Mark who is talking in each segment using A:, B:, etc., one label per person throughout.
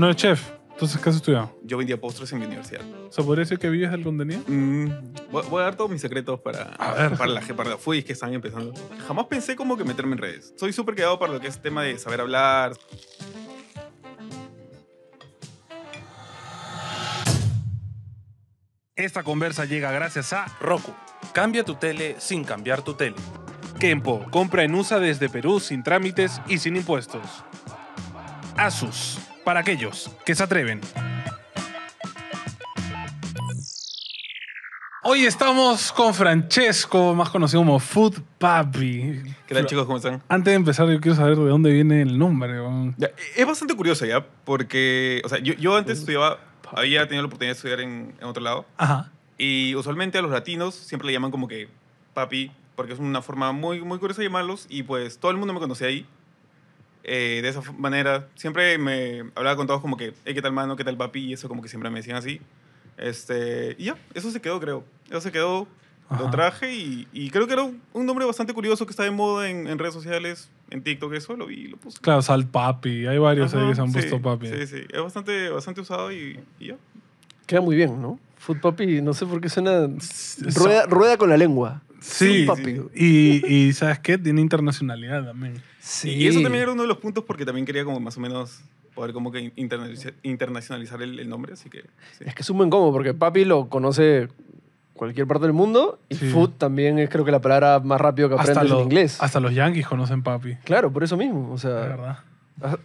A: No eres chef. Entonces, ¿qué has estudiado?
B: Yo vendía postres en mi universidad.
A: ¿O sea, podría decir que vives algún contenido? Mm,
B: voy, a dar todos mis secretos para, para la fui fui que están empezando. Jamás pensé como que meterme en redes. Soy súper quedado para lo que es el tema de saber hablar.
A: Esta conversa llega gracias a Roku. Cambia tu tele sin cambiar tu tele. Kempo, compra en USA desde Perú sin trámites y sin impuestos. Asus para aquellos que se atreven. Hoy estamos con Francesco, más conocido como Food Papi.
B: ¿Qué tal, chicos? ¿Cómo están?
A: Antes de empezar, yo quiero saber de dónde viene el nombre.
B: es bastante curioso ya, porque, o sea, yo, antes estudiaba, había tenido la oportunidad de estudiar en, otro lado. Ajá. Y usualmente a los latinos siempre le llaman como que papi, porque es una forma muy, muy curiosa de llamarlos. Y pues todo el mundo me conocía ahí. Eh, de esa manera, siempre me hablaba con todos como que, hey, ¿qué tal mano? ¿Qué tal papi? Y eso como que siempre me decían así. Este, y ya, eso se quedó, creo. Eso se quedó, lo traje y, creo que era un, nombre bastante curioso que está de moda en, redes sociales, en TikTok, eso lo vi y lo puse.
C: Claro, Sal Papi, hay varios ahí que se han puesto Papi. Sí, sí,
B: es bastante, bastante usado y, ya.
C: Queda muy bien, ¿no? Food Papi, no sé por qué suena... Rueda, rueda con la lengua.
A: Sí, Y, ¿sabes qué? Tiene internacionalidad también.
C: Sí. Y eso también era
B: uno de los puntos porque también quería como más o menos poder como que internacionalizar, el, nombre, así que...
C: Es que es un buen combo porque papi lo conoce cualquier parte del mundo y food también es creo que la palabra más rápido que aprende en inglés. Hasta los yankees conocen papi. Claro, por eso mismo, o sea... La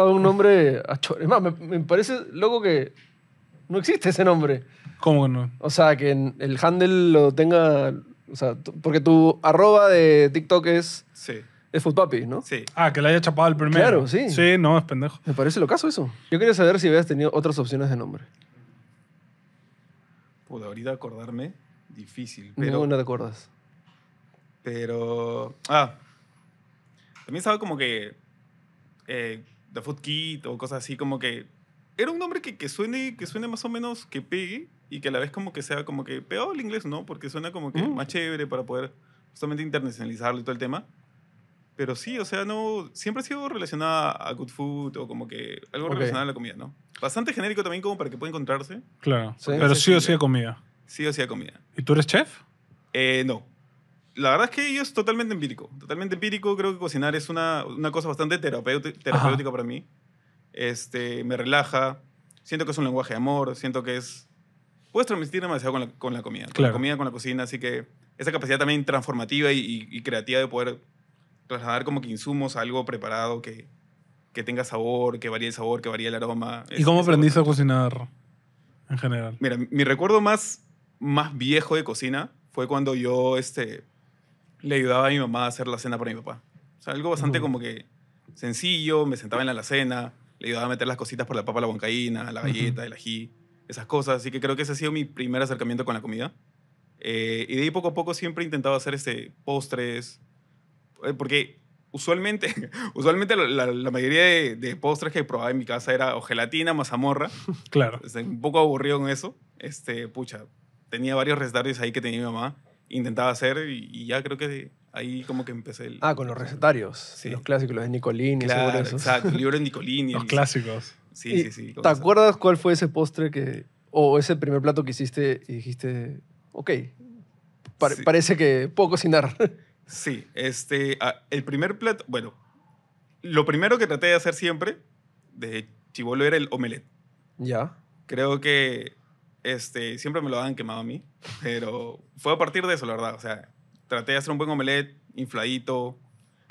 C: verdad. un nombre... es más, me, me parece loco que no existe ese nombre. ¿Cómo que no? O sea, que el handle lo tenga o sea, porque tu arroba de TikTok es. Sí. Es Foodpapi, ¿no? Sí. Ah, que le haya chapado el primero. Claro, sí. Sí, no, es pendejo. Me parece lo caso eso. Yo quería saber si habías tenido otras opciones de nombre.
B: Pude ahorita acordarme, difícil, pero... No, te acuerdas. Pero... Ah, también estaba como que... Eh, The Food Kit o cosas así, como que... Era un nombre que, que, suene, que suene más o menos que pegue, y que a la vez como que sea como que peor el inglés, ¿no? Porque suena como que mm. más chévere para poder justamente internacionalizarlo y todo el tema. Pero sí, o sea, no, siempre ha sido relacionada a good food o como que algo relacionado a la comida, ¿no? Bastante genérico también como para que pueda encontrarse.
A: Claro, sí. pero sí o sí a comida.
B: Sí o sí a comida.
A: ¿Y tú eres chef?
B: Eh, no. La verdad es que yo es totalmente empírico. Totalmente empírico, creo que cocinar es una, una cosa bastante terapéutica para mí. Este, me relaja, siento que es un lenguaje de amor, siento que es puedes transmitir demasiado con la, con la comida, con la comida, con la cocina, así que esa capacidad también transformativa y, creativa de poder trasladar como que insumos algo preparado que, tenga sabor, que varíe el sabor, que varíe el aroma.
A: ¿Y cómo aprendiste a cocinar en general?
B: Mira, mi recuerdo más, más viejo de cocina fue cuando yo este, le ayudaba a mi mamá a hacer la cena para mi papá. O sea, algo bastante como que sencillo, me sentaba en la cena, le ayudaba a meter las cositas por la papa, la bancaína, la galleta, el ají esas cosas. Así que creo que ese ha sido mi primer acercamiento con la comida. Eh, y de ahí poco a poco siempre he intentado hacer este, postres, eh, porque usualmente, usualmente la, mayoría de, postres que probaba en mi casa era o gelatina, mazamorra. Claro. un poco aburrido con eso. Este, pucha, tenía varios recetarios ahí que tenía mi mamá. Intentaba hacer y, ya creo que ahí como que empecé el...
C: Ah, con los recetarios. Sí. Los clásicos, los de Nicolini. Claro, exacto. libro de Nicolini. los clásicos. Sí, sí, sí. ¿Te acuerdas cuál fue ese postre que, o ese primer plato que hiciste y dijiste, ok, parece que puedo cocinar?
B: Sí, este, ah, el primer plato, bueno, lo primero que traté de hacer siempre de chivolo era el omelette. Ya. Creo que este, siempre me lo han quemado a mí, pero fue a partir de eso, la verdad. O sea, traté de hacer un buen omelette, infladito,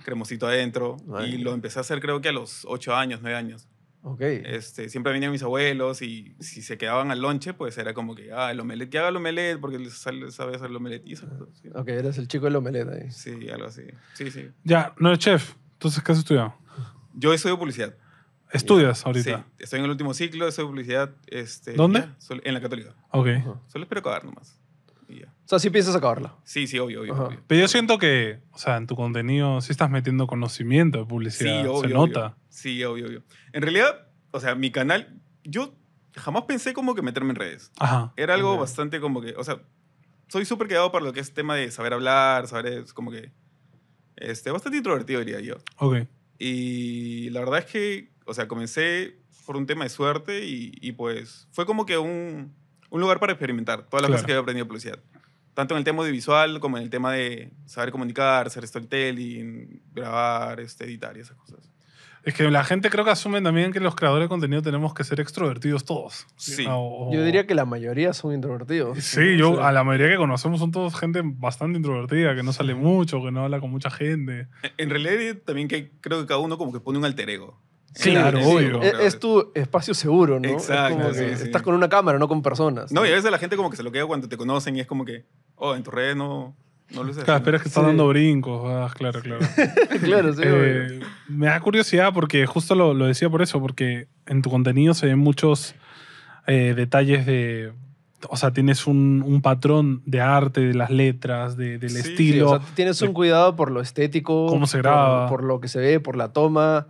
B: cremosito adentro, y lo empecé a hacer creo que a los 8 años, 9 años. Okay. Este, siempre venían mis abuelos y si se quedaban al lonche, pues era como que, ah, el omelette, que haga el omelette porque sale sabe hacer el omelette. Ah,
C: y Ok, eres el chico del omelette ahí. Sí, algo así. Sí, sí. Ya,
A: no eres chef. Entonces, ¿qué has estudiado?
B: Yo estudio publicidad. ¿Estudias ahorita? Sí, estoy en el último ciclo, de publicidad. Este, ¿Dónde? en la Católica. Ok. Solo espero acabar nomás sea, sí piensas acabarla. Sí, sí, obvio, obvio.
A: Pero yo siento que, o sea, en tu contenido sí estás metiendo conocimiento de publicidad. Sí, obvio. Se nota.
B: Sí, obvio, obvio. En realidad, o sea, mi canal, yo jamás pensé como que meterme en redes. Ajá. Era algo bastante como que, o sea, soy súper quedado para lo que es tema de saber hablar, saber, es como que, este, bastante introvertido diría yo. Ok. Y la verdad es que, o sea, comencé por un tema de suerte y, pues fue como que un, un lugar para experimentar todas las cosas que había aprendido publicidad tanto en el tema audiovisual como en el tema de saber comunicar, ser storytelling, grabar, este, editar y esas cosas.
A: Es que la gente creo que asume también que los creadores de contenido tenemos que ser extrovertidos todos.
C: Sí. Ah, yo diría que la mayoría son introvertidos. Sí, yo
A: a la mayoría que conocemos son todos gente bastante introvertida, que no sale mucho, que no habla con mucha gente.
C: En
B: realidad también que creo que cada uno como que pone un alter ego claro, Es,
C: tu espacio seguro, ¿no? Exacto. Estás con una cámara, no con personas. No, y
B: a veces la gente como que se lo queda cuando te conocen y es como que, oh, en tus redes no, lo sé. Claro, que estás dando brincos. claro, claro. claro,
C: sí. Eh,
A: me da curiosidad porque justo lo, lo, decía por eso, porque en tu contenido se ven muchos eh, detalles de o sea, tienes un, patrón de arte, de las letras, del estilo. o sea,
C: tienes un cuidado por lo estético. Cómo se graba. por, lo que se ve, por la toma.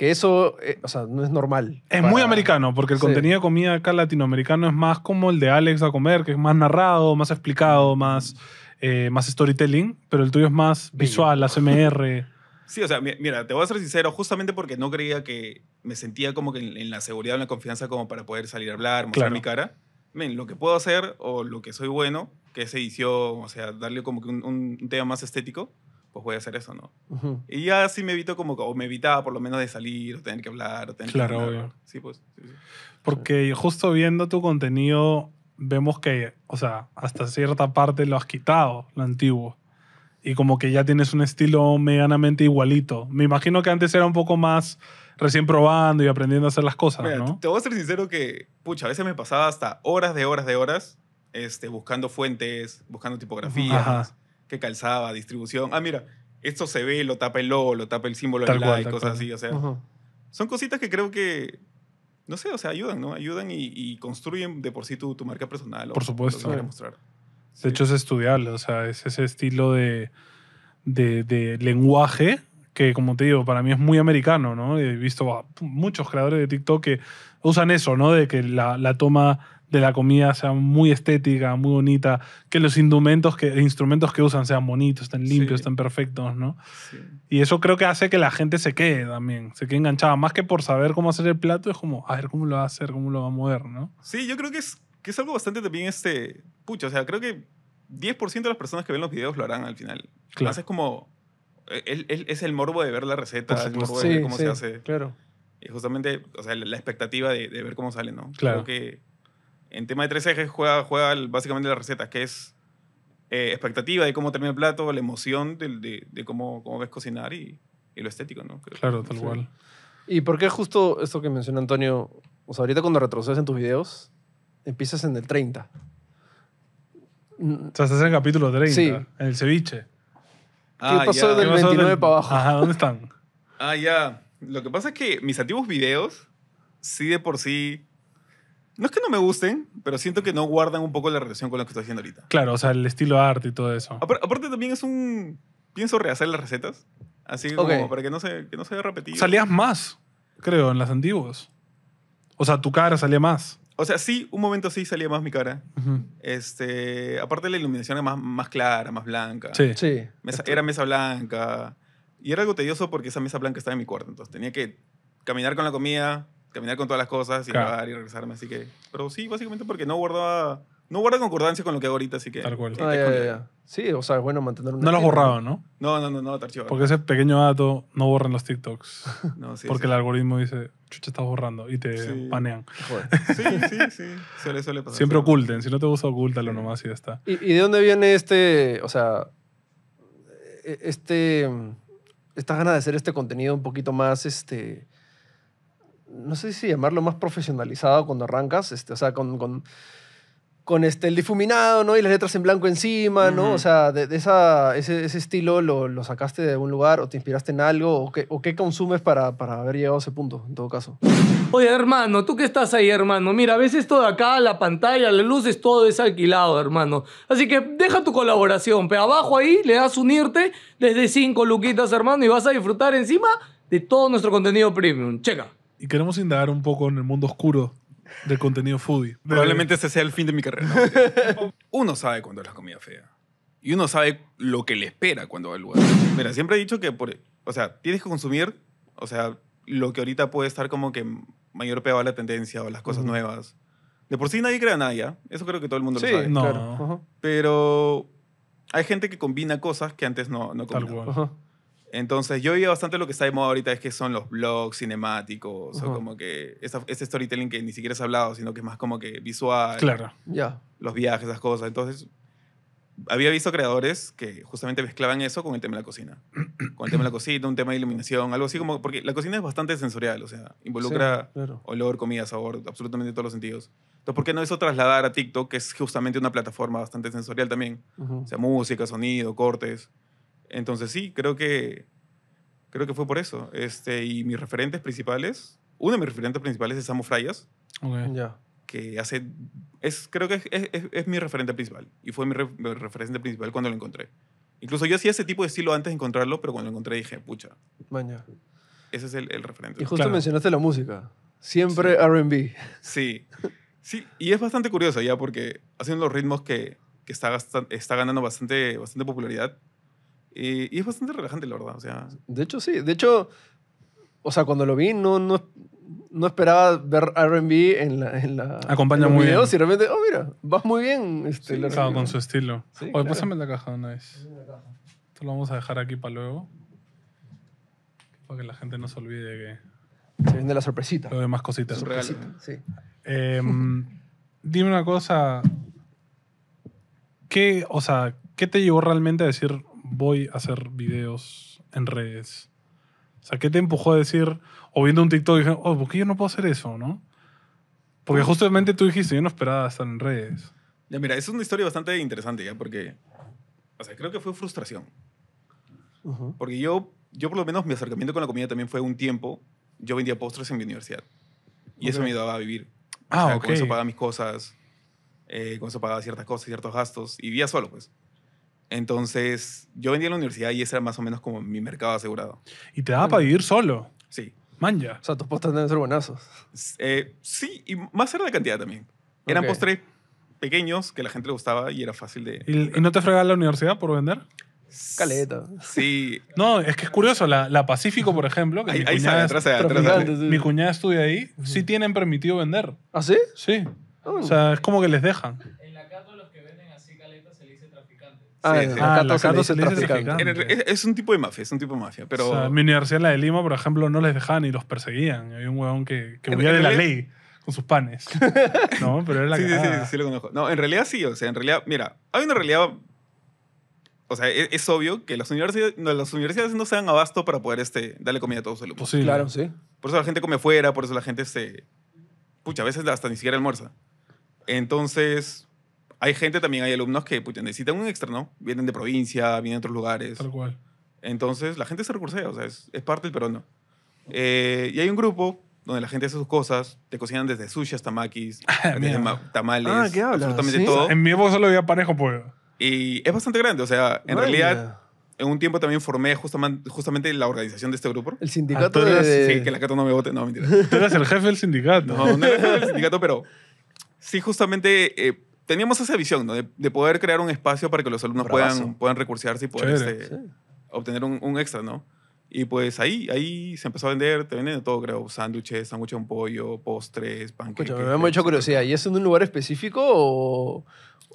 C: Que eso, eh, o sea, no es normal. Es muy americano,
A: porque el contenido de comida acá latinoamericano es más como el de Alex a comer, que es más narrado, más explicado, más, eh, más storytelling, pero el tuyo es más visual visual, ASMR.
B: Sí, o sea, mira, te voy a ser sincero, justamente porque no creía que me sentía como que en, la seguridad, en la confianza como para poder salir a hablar, mostrar mi cara. Men, lo que puedo hacer o lo que soy bueno, que es edición, o sea, darle como que un tema más estético, pues voy a hacer eso, ¿no? Y ya sí me evito como, o me evitaba por lo menos de salir, o tener que hablar, tener claro, que hablar. Obvio. Sí, pues.
A: Porque justo viendo tu contenido, vemos que, o sea, hasta cierta parte lo has quitado, lo antiguo. Y como que ya tienes un estilo medianamente igualito. Me imagino que antes era un poco más recién probando y aprendiendo a hacer las cosas, Mira, ¿no? Te voy
B: a ser sincero que, pucha, a veces me pasaba hasta horas de horas de horas este, buscando fuentes, buscando tipografías. Ajá que calzaba, distribución. Ah, mira, esto se ve, lo tapa el logo, lo tapa el símbolo del like, cosas así. O sea, son cositas que creo que, no sé, o sea, ayudan, ¿no? Ayudan y, construyen de por sí tu, tu marca personal. Por supuesto. Lo mostrar.
A: De hecho, es estudiarlo. o sea, es ese estilo de, de, lenguaje que, como te digo, para mí es muy americano, ¿no? He visto a muchos creadores de TikTok que usan eso, ¿no? De que la, la toma de la comida sea muy estética, muy bonita, que los instrumentos que, instrumentos que usan sean bonitos, estén limpios, estén perfectos, ¿no? Y eso creo que hace que la gente se quede también, se quede enganchada, más que por saber cómo hacer el plato, es como, a ver cómo lo va a hacer, cómo lo va a mover, ¿no?
B: Sí, yo creo que es, que es algo bastante también este, pucha, o sea, creo que 10% de las personas que ven los videos lo harán al final. Claro. Es como, es, el morbo de ver la receta, es el morbo de cómo se hace. Claro. Y justamente, o sea, la, expectativa de, ver cómo sale, ¿no? Claro. que en tema de tres ejes juega, juega básicamente la receta, que es eh, expectativa de cómo termina el plato, la emoción de, cómo, cómo, ves cocinar y, y lo estético, ¿no? claro, tal cual.
C: ¿Y por qué justo esto que menciona Antonio? O sea, ahorita cuando retrocedes en tus videos, empiezas en el 30. O sea, estás en el capítulo 30, sí. en el ceviche.
B: Ah, ¿Qué pasó del 29 para
C: abajo?
A: ¿dónde están?
B: Ah, ya. Lo que pasa es que mis antiguos videos, sí de por sí, no es que no me gusten, pero siento que no guardan un poco la relación con lo que estoy haciendo ahorita.
A: Claro, o sea, el estilo arte y todo eso.
B: aparte también es un... Pienso rehacer las recetas. Así como para que no se, que no se vea repetido. Salías
A: más, creo, en las antiguas. O sea, tu cara salía más.
B: O sea, sí, un momento sí salía más mi cara. Este, aparte la iluminación era más, más clara, más blanca. Sí. Sí. era mesa blanca. Y era algo tedioso porque esa mesa blanca estaba en mi cuarto. Entonces tenía que caminar con la comida, caminar con todas las cosas y claro. y regresarme, así que... Pero sí, básicamente porque no guardaba... No guarda concordancia con lo que hago ahorita, así que... Tal cual.
C: Ah, ya. Sí, o sea, es bueno mantener un... No los borraba, ¿no? No, no, no, no, Porque
A: ese pequeño dato no borran los TikToks. no, sí, porque el algoritmo dice, chucha, estás borrando y te panean. Sí, sí, sí. Suele, suele pasar. Siempre oculten. Si no te gusta, ocúltalo nomás y ya está.
C: ¿Y, de dónde viene este, o sea, e, este, estas ganas de hacer este contenido un poquito más, este no sé si llamarlo más profesionalizado cuando arrancas, este, o sea, con, con, este, el difuminado, ¿no? Y las letras en blanco encima, ¿no? O sea, de, esa, ese, estilo lo, sacaste de algún lugar o te inspiraste en algo o, qué consumes para, para haber llegado a ese punto, en todo caso.
D: Oye, hermano, tú que estás ahí, hermano. Mira, ves esto de acá, la pantalla, las luces, todo es alquilado, hermano. Así que deja tu colaboración. Pero abajo ahí le das unirte desde cinco luquitas, hermano, y vas a disfrutar encima de todo nuestro contenido premium. Checa
A: y queremos indagar un poco en el mundo oscuro del contenido foodie. Probablemente ese sea el fin de mi carrera.
B: uno sabe cuando es la comida fea. Y uno sabe lo que le espera cuando va al lugar. Mira, siempre he dicho que, por, o sea, tienes que consumir, o sea, lo que ahorita puede estar como que mayor peor a la tendencia o las cosas nuevas. De por sí nadie crea nada ¿ah? ya. Eso creo que todo el mundo lo sabe. Claro. Pero hay gente que combina cosas que antes no, no combinaba. Entonces, yo veía bastante lo que está de moda ahorita, es que son los blogs cinemáticos, como que ese storytelling que ni siquiera es hablado, sino que es más como que visual. Claro, ya. Los viajes, esas cosas. Entonces, había visto creadores que justamente mezclaban eso con el tema de la cocina. con el tema de la cocina, un tema de iluminación, algo así como. Porque la cocina es bastante sensorial, o sea, involucra olor, comida, sabor, absolutamente todos los sentidos. Entonces, ¿por qué no eso trasladar a TikTok, que es justamente una plataforma bastante sensorial también? O sea, música, sonido, cortes. Entonces sí, creo que, creo que fue por eso. Este, y mis referentes principales, uno de mis referentes principales es Samo Frayas, que hace, es, creo que es, mi referente principal. Y fue mi, referente principal cuando lo encontré. Incluso yo hacía ese tipo de estilo antes de encontrarlo, pero cuando lo encontré dije, pucha. Ese es el, el referente. Y justo mencionaste
C: la música. Siempre RB.
B: Sí. Sí, y es bastante curioso ya porque haciendo los ritmos que, que está, está ganando bastante, bastante popularidad, y es bastante relajante, la verdad. O sea.
C: De hecho, sí. De hecho, o sea, cuando lo vi, no, no, no esperaba ver RB en la. En la Acompaña muy bien. Y de repente, oh, mira, vas muy bien. Este, con su estilo. Sí, Oye, pásame
A: la caja una vez. Esto lo vamos a dejar aquí para luego. Para que la gente no se olvide
C: que. Se viene la sorpresita. Lo más cositas. Sorpresita,
A: sí. Em, dime una cosa. ¿Qué, o sea, ¿Qué te llevó realmente a decir, voy a hacer videos en redes? O sea, ¿qué te empujó a decir, o viendo un TikTok, dije, oh, ¿por qué yo no puedo hacer eso, no? Porque justamente tú dijiste, yo no esperaba estar en redes.
B: Ya, mira, es una historia bastante interesante, ¿ya? Porque, o sea, creo que fue frustración. Porque yo, yo por lo menos, mi acercamiento con la comida también fue un tiempo. Yo vendía postres en mi universidad. Y eso me ayudaba a vivir.
A: Ah, o Con eso pagaba
B: mis cosas, eh, con eso pagaba ciertas cosas, ciertos gastos. Y vivía solo, pues. Entonces, yo vendía en la universidad y ese era más o menos como mi mercado asegurado.
A: ¿Y te daba para vivir solo? Sí. Manja. O sea, tus postres deben ser buenazos.
B: Eh, sí, y más era de cantidad también. Eran postres pequeños que la gente le gustaba y era fácil de...
A: ¿Y, no te fregaba la universidad por vender? Caleta. Sí. No, es que es curioso. La, Pacífico, por ejemplo, que Ahí, mi, cuñada, mi cuñada estudia ahí, sí tienen permitido vender. ¿Ah, sí? Sí. Oh. O sea, es como que les dejan. Ah, ah,
B: es, un tipo de mafia, es un tipo de mafia. Pero... O mi
A: universidad, la de Lima, por ejemplo, no les dejaban y los perseguían. Había un huevón que, que huía de la ley con sus panes. no, pero era la sí, sí, sí, sí, lo conozco.
B: No, en realidad sí, o sea, en realidad, mira, hay una realidad. O sea, e, es, obvio que las universidades, no, las universidades no se dan abasto para poder este, darle comida a todos los alumnos. Pues sí, claro, sí. Por eso la gente come fuera, por eso la gente, se... pucha, a veces hasta ni siquiera almuerza. Entonces, hay gente también, hay alumnos que necesitan un extra, ¿no? vienen de provincia, vienen de otros lugares. Tal cual. Entonces la gente se recursea, o sea, es, es parte del peruano. Eh, y hay un grupo donde la gente hace sus cosas, te cocinan desde sushi hasta maquis, ah, tamales, ah, ¿qué absolutamente todo. En mi
A: época solo había parejo pues
B: Y es bastante grande, o sea, en realidad en un tiempo también formé justamente, la organización de este grupo. El
A: sindicato. Ah, de...
B: Sí, que la Cato no me vote, no,
A: mentira. Tú eras el jefe del sindicato. No, no era el
B: jefe del sindicato, pero sí, justamente eh, teníamos esa visión, ¿no? De, poder crear un espacio para que los alumnos puedan, puedan recursearse y poder este, obtener un, extra, ¿no? Y pues ahí, ahí se empezó a vender, te venden de todo, creo, sándwiches, sándwiches con pollo, postres,
C: panqueques. me da hecho curiosidad, ¿y es en un lugar específico o...?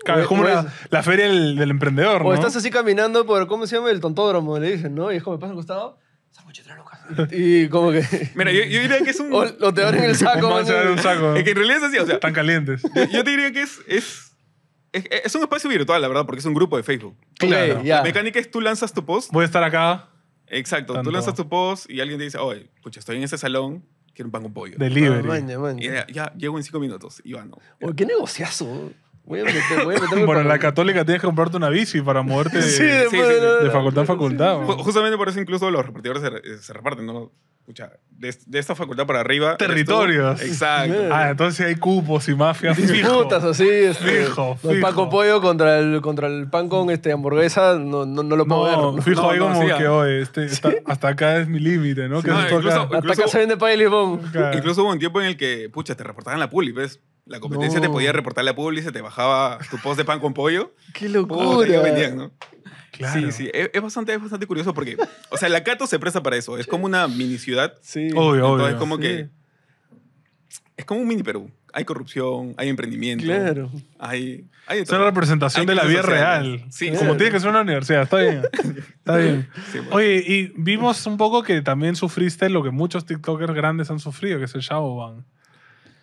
C: Cabe es como la
A: feria del, emprendedor,
C: ¿no? O estás así caminando por, ¿cómo se llama? El tontódromo, le dicen, ¿no? Y es como, me pasa al costado, sándwich de lucas. Y como que...
A: Mira, yo, diría que es un... O,
C: te abren el saco. un saco. Es que en realidad es así, o sea...
B: Están calientes. Yo, te diría que es, es es, es un espacio virtual, la verdad, porque es un grupo de Facebook. Claro. La mecánica es tú lanzas tu post. Voy a estar acá. Exacto, tú lanzas tu post y alguien te dice, oye, pucha, estoy en ese salón, quiero un pan con pollo. Delivery. Ah, y ya, llego en cinco minutos y va, ah, no.
A: Oye, qué negociazo.
B: bueno, la
A: católica tienes que comprarte una bici para moverte de, facultad a facultad.
B: Justamente por eso incluso los repartidores se, eh, reparten, ¿no? Escucha, de, esta facultad para arriba. Territorios. Exacto. Ah,
A: entonces hay cupos y mafias. Disputas
C: así. Este, fijo, El Paco pollo contra el, contra el pan con este, hamburguesa, no, no, lo puedo ver. Fijo, ahí como que hoy,
A: este, hasta acá es mi límite, ¿no? hasta
C: acá se vende y Incluso hubo un tiempo en el que, pucha, te reportaban
B: la puli, ¿ves? La competencia te podía reportar la y te bajaba tu post de pan con pollo. ¡Qué locura! Claro. Sí, sí, e, es, bastante, es bastante curioso porque, o sea, la Cato se presta para eso. Es como una mini ciudad. Sí, Es como que. Es como un mini Perú. Hay corrupción, hay emprendimiento. Claro. Hay, hay es una representación de la vida real. Sí,
D: Como tiene
A: que ser una universidad. Está bien. Está bien. Oye, y vimos un poco que también sufriste lo que muchos TikTokers grandes han sufrido, que es el Shaboban.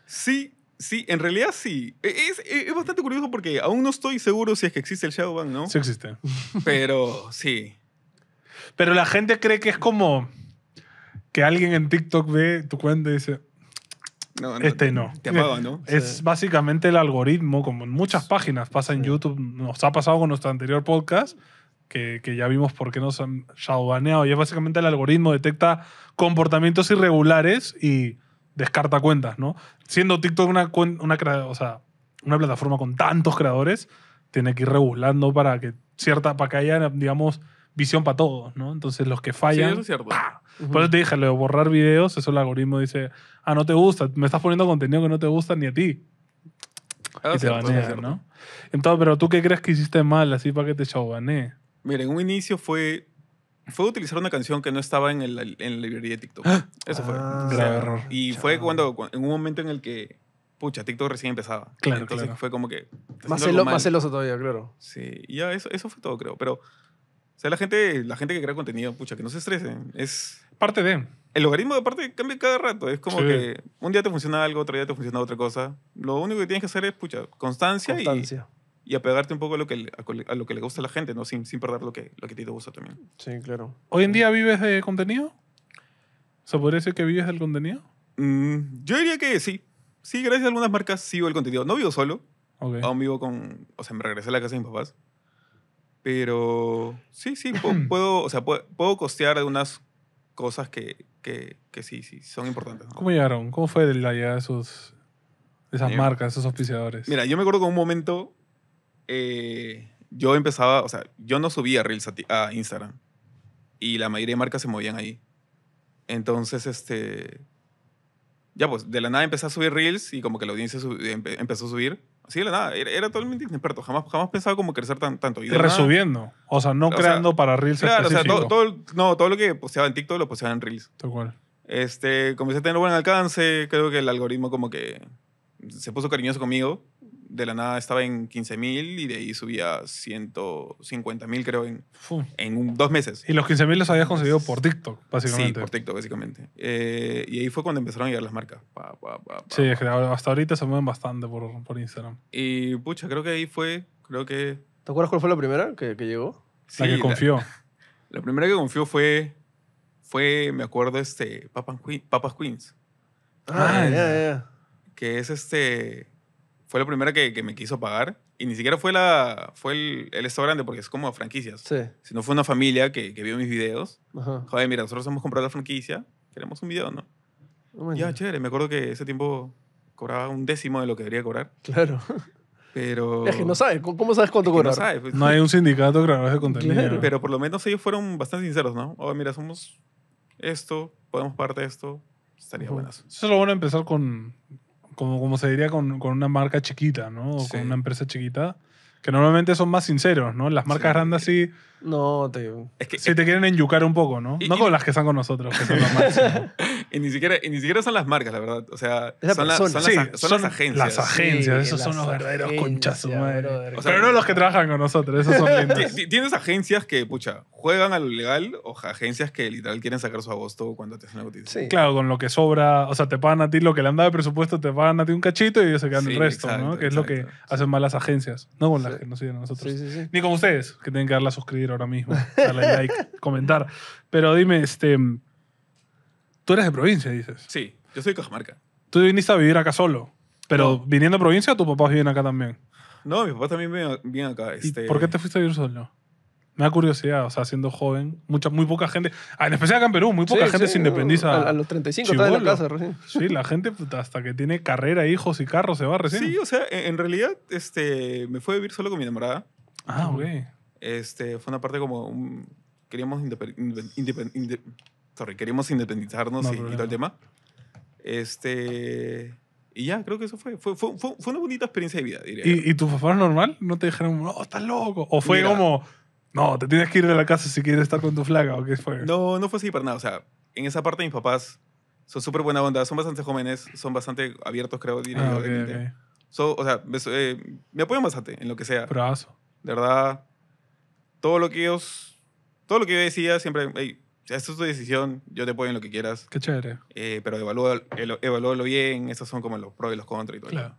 A: Sí,
B: Sí, en realidad sí. E-, e-, es, bastante curioso porque aún no estoy seguro si es que existe el Shadowban, ¿no? Sí existe. Pero sí.
A: Pero la gente cree que es como que alguien en TikTok ve tu cuenta y dice,
B: no, este no. Te
A: ¿no? Es básicamente el algoritmo, como en muchas páginas pasa en YouTube, nos ha pasado con nuestro anterior podcast, que, ya vimos por qué nos han shadowbaneado, y es básicamente el algoritmo detecta comportamientos irregulares y descarta cuentas, ¿no? Siendo TikTok una, una, o sea, una plataforma con tantos creadores, tiene que ir regulando para que cierta, para que haya, digamos, visión para todos, ¿no? Entonces los que fallan. Sí, eso es cierto. Por eso te dije, lo borrar videos, eso el algoritmo dice, ah, no te gusta, me estás poniendo contenido que no te gusta ni a ti. Ah, y te ¿no? Entonces, pero tú qué crees que hiciste mal así para que te chabanee?
B: Mira, en un inicio fue fue utilizar una canción que no estaba en, el, en la librería de TikTok. ¡Ah! Eso fue. Ah, error. Y fue cuando, en un momento en el que, pucha, TikTok recién empezaba. Claro, Entonces fue como que... Más,
C: celoso todavía, claro. Sí, y
B: ya eso, eso fue todo, creo. Pero, o sea, la gente, la gente que crea contenido, pucha, que no se estresen. Es... Parte de... El logaritmo de parte cambia cada rato. Es como que un día te funciona algo, otro día te funciona otra cosa. Lo único que tienes que hacer es, pucha, constancia, constancia. y y apegarte un poco a lo que, lo que le gusta a la gente, ¿no? Sin, sin perder lo que, lo que a ti te gusta también.
A: Sí, claro. ¿Hoy en día vives de contenido? ¿Se podría decir que vives del contenido? Mm, yo diría que sí. Sí, gracias
B: a algunas marcas sigo el contenido. No vivo solo. Aún vivo con... O sea, me regresé a la casa de mis papás. Pero sí, sí, puedo, o sea, puedo, costear algunas cosas que, sí, sí, son importantes.
A: ¿Cómo llegaron? ¿Cómo fue la llegada de, esos, esas marcas, esos auspiciadores? Mira, yo
B: me acuerdo con un momento eh, yo empezaba, o sea, yo no subía Reels a, Instagram y la mayoría de marcas se movían ahí. Entonces, este, ya pues, de la nada empecé a subir Reels y como que la audiencia empezó a subir. Así de la nada, era, era totalmente inexperto, jamás, jamás pensaba como crecer tan, tanto. Y Resubiendo,
A: o sea, no creando para Reels Claro, o sea, todo,
B: no, todo lo que posteaba en TikTok lo posteaba en Reels. Este, comencé a tener buen alcance, creo que el algoritmo como que se puso cariñoso conmigo de la nada estaba en 15.000 y de ahí subía a 150 mil, creo, en, en dos meses. Y los 15.000 los
A: habías conseguido por TikTok, básicamente. Sí, por
B: TikTok, básicamente. Eh, y ahí fue cuando empezaron a llegar las marcas. Sí,
A: hasta ahorita se mueven bastante por, por Instagram.
B: Y pucha, creo que ahí fue, creo que... ¿Te acuerdas cuál fue la primera que, que llegó? sí, la que confió. La, primera que confió fue, fue me acuerdo, este, Papas, Queens, Ah, ya, ya. que es este... Fue la primera que, me quiso pagar. Y ni siquiera fue, la, fue el, el grande, porque es como franquicias. Si no fue una familia que, vio mis videos. Joder, mira, nosotros hemos comprado la franquicia. Queremos un video, ¿no? ya, chévere. Me acuerdo que ese tiempo cobraba un décimo de lo que debería cobrar. Claro. Pero... Es que no sabes, ¿cómo sabes cuánto No, sabes, pues. no hay
A: un sindicato que lo haga contenido.
B: Pero por lo menos ellos fueron bastante sinceros, ¿no? ahora oh, mira, somos esto, podemos parte de esto, estaría buenas.
A: Eso es lo bueno empezar con, como, se diría con, con una marca chiquita, ¿no? O con una empresa chiquita, que normalmente son más sinceros, ¿no? Las marcas grandes sí no, te... si te quieren enyucar un poco, ¿no? no con las que están con nosotros, que son las
B: marcas. y, ni siquiera, y ni siquiera son las marcas, la verdad. O sea, son, las, son, las, agencias. Las agencias, esos son los
A: verdaderos conchas madre. o sea, Pero no los que trabajan con nosotros, esos son lindos.
B: Tienes agencias que, pucha, juegan a lo legal o agencias que literal quieren sacar su agosto cuando te hacen la cotización Sí. Claro,
A: con lo que sobra, o sea, te pagan a ti lo que le han dado de presupuesto, te pagan a ti un cachito y ellos se quedan el resto, ¿no? Que es lo que hacen malas agencias, no con las que nos siguen a nosotros. Ni con ustedes, que tienen que darla a suscribir ahora mismo. Dale like, comentar. Pero dime, este, tú eres de provincia, dices. Sí, yo soy de Cajamarca. Tú viniste a vivir acá solo, pero viniendo a provincia, tus papás viven acá también.
B: No, mis papás también viven, acá. Este... ¿Por qué
A: te fuiste a vivir solo? Me da curiosidad, o sea, siendo joven, mucha, muy poca gente, ah, en especial acá en Perú, muy poca gente se independiza. A, los 35 está en la casa recién. Sí, la gente hasta que tiene carrera, hijos y carros se va recién. Sí, o
B: sea, en, realidad este, me fue a vivir solo con mi enamorada. Ah, ok. Este, fue una parte como queríamos, independizarnos y, todo el tema. Este, y ya, creo que eso fue. Fue, fue, una bonita experiencia de vida, diría. ¿Y,
A: ¿y tus papás normal? ¿No te dijeron, no, estás loco? ¿O fue como, no, te tienes que ir de la casa si quieres estar con tu flaga ¿O qué fue?
B: No, no fue así para nada. O sea, en esa parte mis papás son súper buena onda, son bastante jóvenes, son bastante abiertos, creo, ah, o sea, eh, me apoyan bastante en lo que sea. Brazo. De verdad, todo lo que ellos, todo lo que yo decía siempre, hey, esta es tu decisión, yo te apoyo en lo que quieras. Qué chévere. Eh, pero evalúalo, evalúalo bien, esos son como los pros y los contras y todo.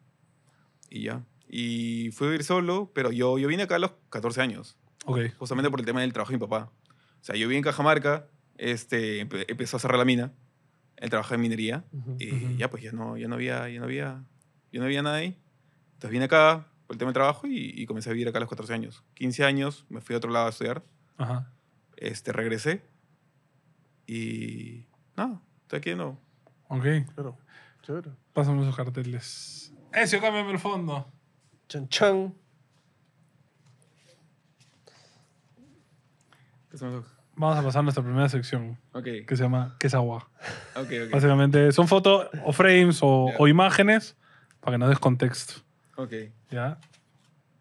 B: Y ya. Y fui a vivir solo, pero yo, yo vine acá a los 14 años. Justamente por el tema del trabajo de mi papá. O sea, yo vine en Cajamarca, este, empezó a cerrar la mina, el trabajo de minería, y ya pues ya no, ya no había, ya no había, ya no había nadie. Entonces vine acá, el tema del trabajo y, comencé a vivir acá a los 14 años. 15 años me fui a otro lado a estudiar. Este, regresé y
A: no estoy aquí no nuevo. Ok. Claro, chévere. Pásame carteles. Eso, eh, cámbiame el fondo. Chan, chan. Vamos a pasar a nuestra primera sección. Que se llama que es agua? Básicamente son fotos o frames o, o imágenes para que nos des contexto. Ok. ¿Ya?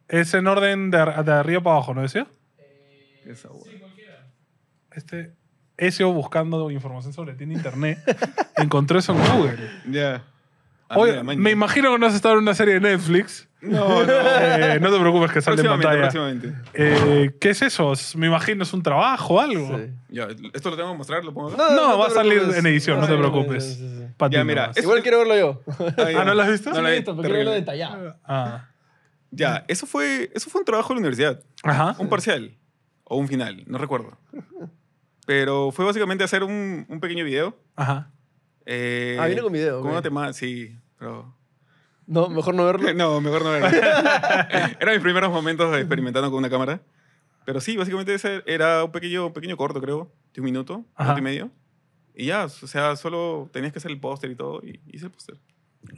A: Es en orden de, de arriba para abajo, ¿no decía?
B: Eh, sí cualquiera
A: Este. Ese buscando información sobre ti en internet. encontró eso en Google. Ya.
B: Oye, me imagino que
A: no has estado en una serie de Netflix. No, no. Eh, no te preocupes que sale en pantalla. Eh, ¿Qué es eso? Me imagino es un trabajo o algo.
B: Sí. ¿Esto lo tengo que mostrar? No, no, va a salir en edición, no, te
A: preocupes.
C: Ya, mira, Igual quiero verlo yo. Ah, ¿Ah, no lo has visto? No lo he visto, pero quiero verlo detallado.
B: Ah. Ya, eso fue, eso fue un trabajo de la universidad. Ajá. Un parcial o un final, no recuerdo. Pero fue básicamente hacer un, un pequeño video. Ajá. Eh, ah, viene con video. Con un tema, sí pero...
C: No, mejor no verlo. no, mejor no verlo.
B: Eran mis primeros momentos experimentando con una cámara. Pero sí, básicamente ese era un pequeño, pequeño corto, creo, de un minuto, un minuto y medio. Y ya, o sea, solo tenías que hacer el póster y todo, y hice el póster.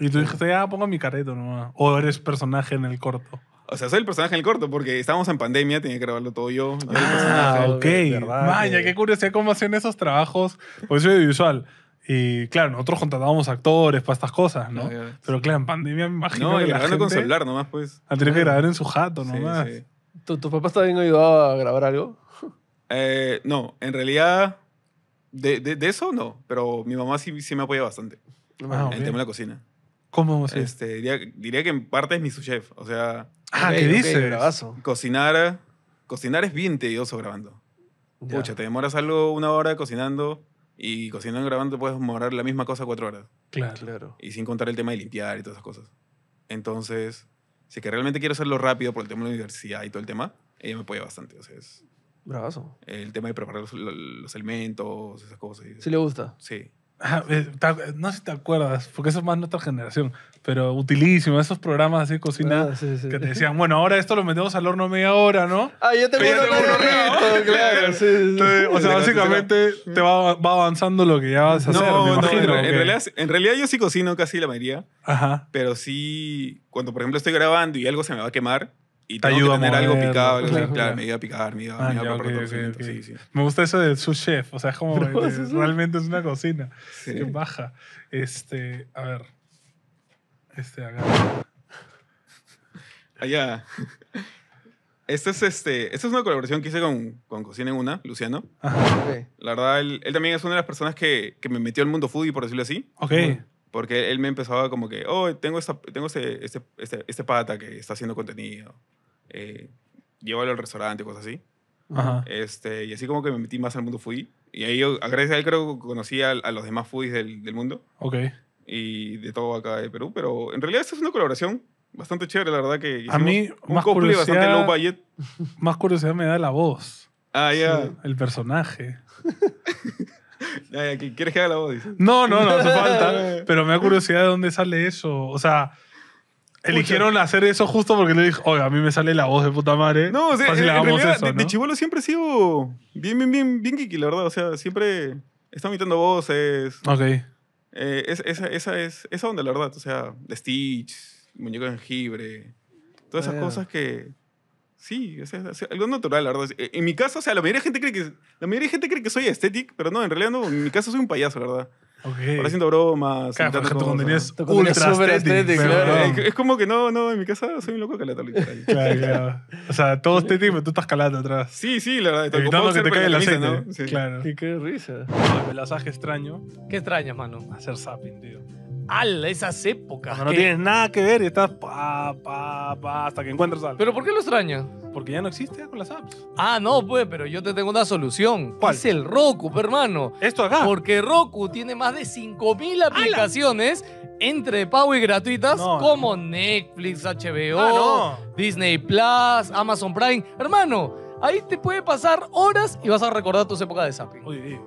A: Y tú dijiste, ya, ah, pongo mi careto nomás. O eres personaje en el corto.
B: O sea, soy el personaje en el corto, porque estábamos en pandemia, tenía que grabarlo todo yo. ah, ok. Vaya,
A: qué curiosidad cómo hacen esos trabajos. Pues soy audiovisual. Y claro, nosotros contratábamos actores para estas cosas, ¿no? Pero claro, en pandemia me imagino. No, y la gente con celular
B: nomás, pues. A tener que grabar
A: en su jato nomás. tu sí.
B: ¿Tu tu bien ayudado a grabar algo? Eh, no, en realidad, de, de, eso no, pero mi mamá sí, sí me apoya bastante. Ah, ah, en el tema de la cocina.
D: ¿Cómo? Sí? Este,
B: diría, diría, que en parte es mi su chef. o sea... Ah, ¿qué dice? cocinar, cocinar es bien tedioso grabando. Pucha, te demoras algo una hora cocinando y cocinando y grabando puedes morar la misma cosa cuatro horas. Claro. Y sin contar el tema de limpiar y todas esas cosas. Entonces, si que realmente quiero hacerlo rápido por el tema de la universidad y todo el tema, ella me apoya bastante. O sea, es Bravazo. el tema de preparar los, los alimentos, esas cosas. ¿Sí le gusta?
A: Sí. Eh, no sé si te acuerdas, porque eso es más nuestra generación, pero utilísimo, esos programas así de cocina ah, que te decían, bueno, ahora esto lo metemos al horno media hora, ¿no? Ah, yo te
B: horno claro,
A: sí, O sea, básicamente te va, avanzando lo que ya vas a hacer, no, en,
B: realidad, yo sí cocino casi la mayoría, pero sí, cuando por ejemplo estoy grabando y algo se me va a quemar, y te ayuda a poner algo picado Claro, me iba a picar, me iba, a ah, okay, Me
A: gusta eso de su chef, o sea, es como realmente es una cocina que baja. Este, a ver. Este acá.
B: Allá. Ah, este es este, esta es una colaboración que hice con, Cocina en Una, Luciano. La verdad, él, también es una de las personas que, me metió al mundo foodie, por decirlo así. Ok. Porque él me empezaba como que, oh, tengo, esta, tengo este, este, este, este, pata que está haciendo contenido. Eh, llévalo al restaurante, cosas así. Este, y así como que me metí más al mundo foodie. Y ahí yo, gracias a él, creo que conocí a, los demás foodies del, del, mundo. Ok. Y de todo acá de Perú. Pero en realidad esta es una colaboración bastante chévere, la verdad que A mí, más
A: Más curiosidad me da la voz. Ah, ya. El personaje.
B: ¿Quieres que haga la voz? No, no, no hace falta.
A: Pero me da curiosidad de dónde sale eso. O sea, eligieron hacer eso justo porque le dije, oye a mí me sale la voz de puta madre. No, o sea, ¿no?
B: siempre he sido bien, bien, bien, bien kiki, la verdad. O sea, siempre está imitando voces. Ok. Eh, esa, esa es esa onda, la verdad. O sea, de Stitch, muñeco de jengibre, todas esas ah. cosas que Sí, o sea, algo natural, la verdad. Eh, en mi casa, o sea, la mayoría de gente cree que, la mayoría de gente cree que soy estético, pero no, en realidad no. En mi casa soy un payaso, la verdad. Okay. Ahora haciendo bromas. Claro, es ultra estético. Es como que no, no, en mi casa soy un loco calata, claro, claro.
A: O sea, todo estético, pero tú estás calando atrás. Sí, sí, la verdad. Evitando que te caiga el aceite. ¿no?
D: Sí. Claro. Y qué risa. El asaje extraño. Qué extraño, mano. Hacer zapping, tío al, esas épocas. no tienes nada que ver y estás pa, hasta que encuentras algo. ¿Pero por qué lo extraña? Porque ya no existe con las apps. Ah, no, pues, pero yo te tengo una solución. ¿Cuál? Es el Roku, hermano. Esto acá. Porque Roku tiene más de 5.000 aplicaciones entre pago y gratuitas como Netflix, HBO, ah, Disney Plus, Amazon Prime. Hermano, Ahí te puede pasar horas y vas a recordar tus épocas de zapping.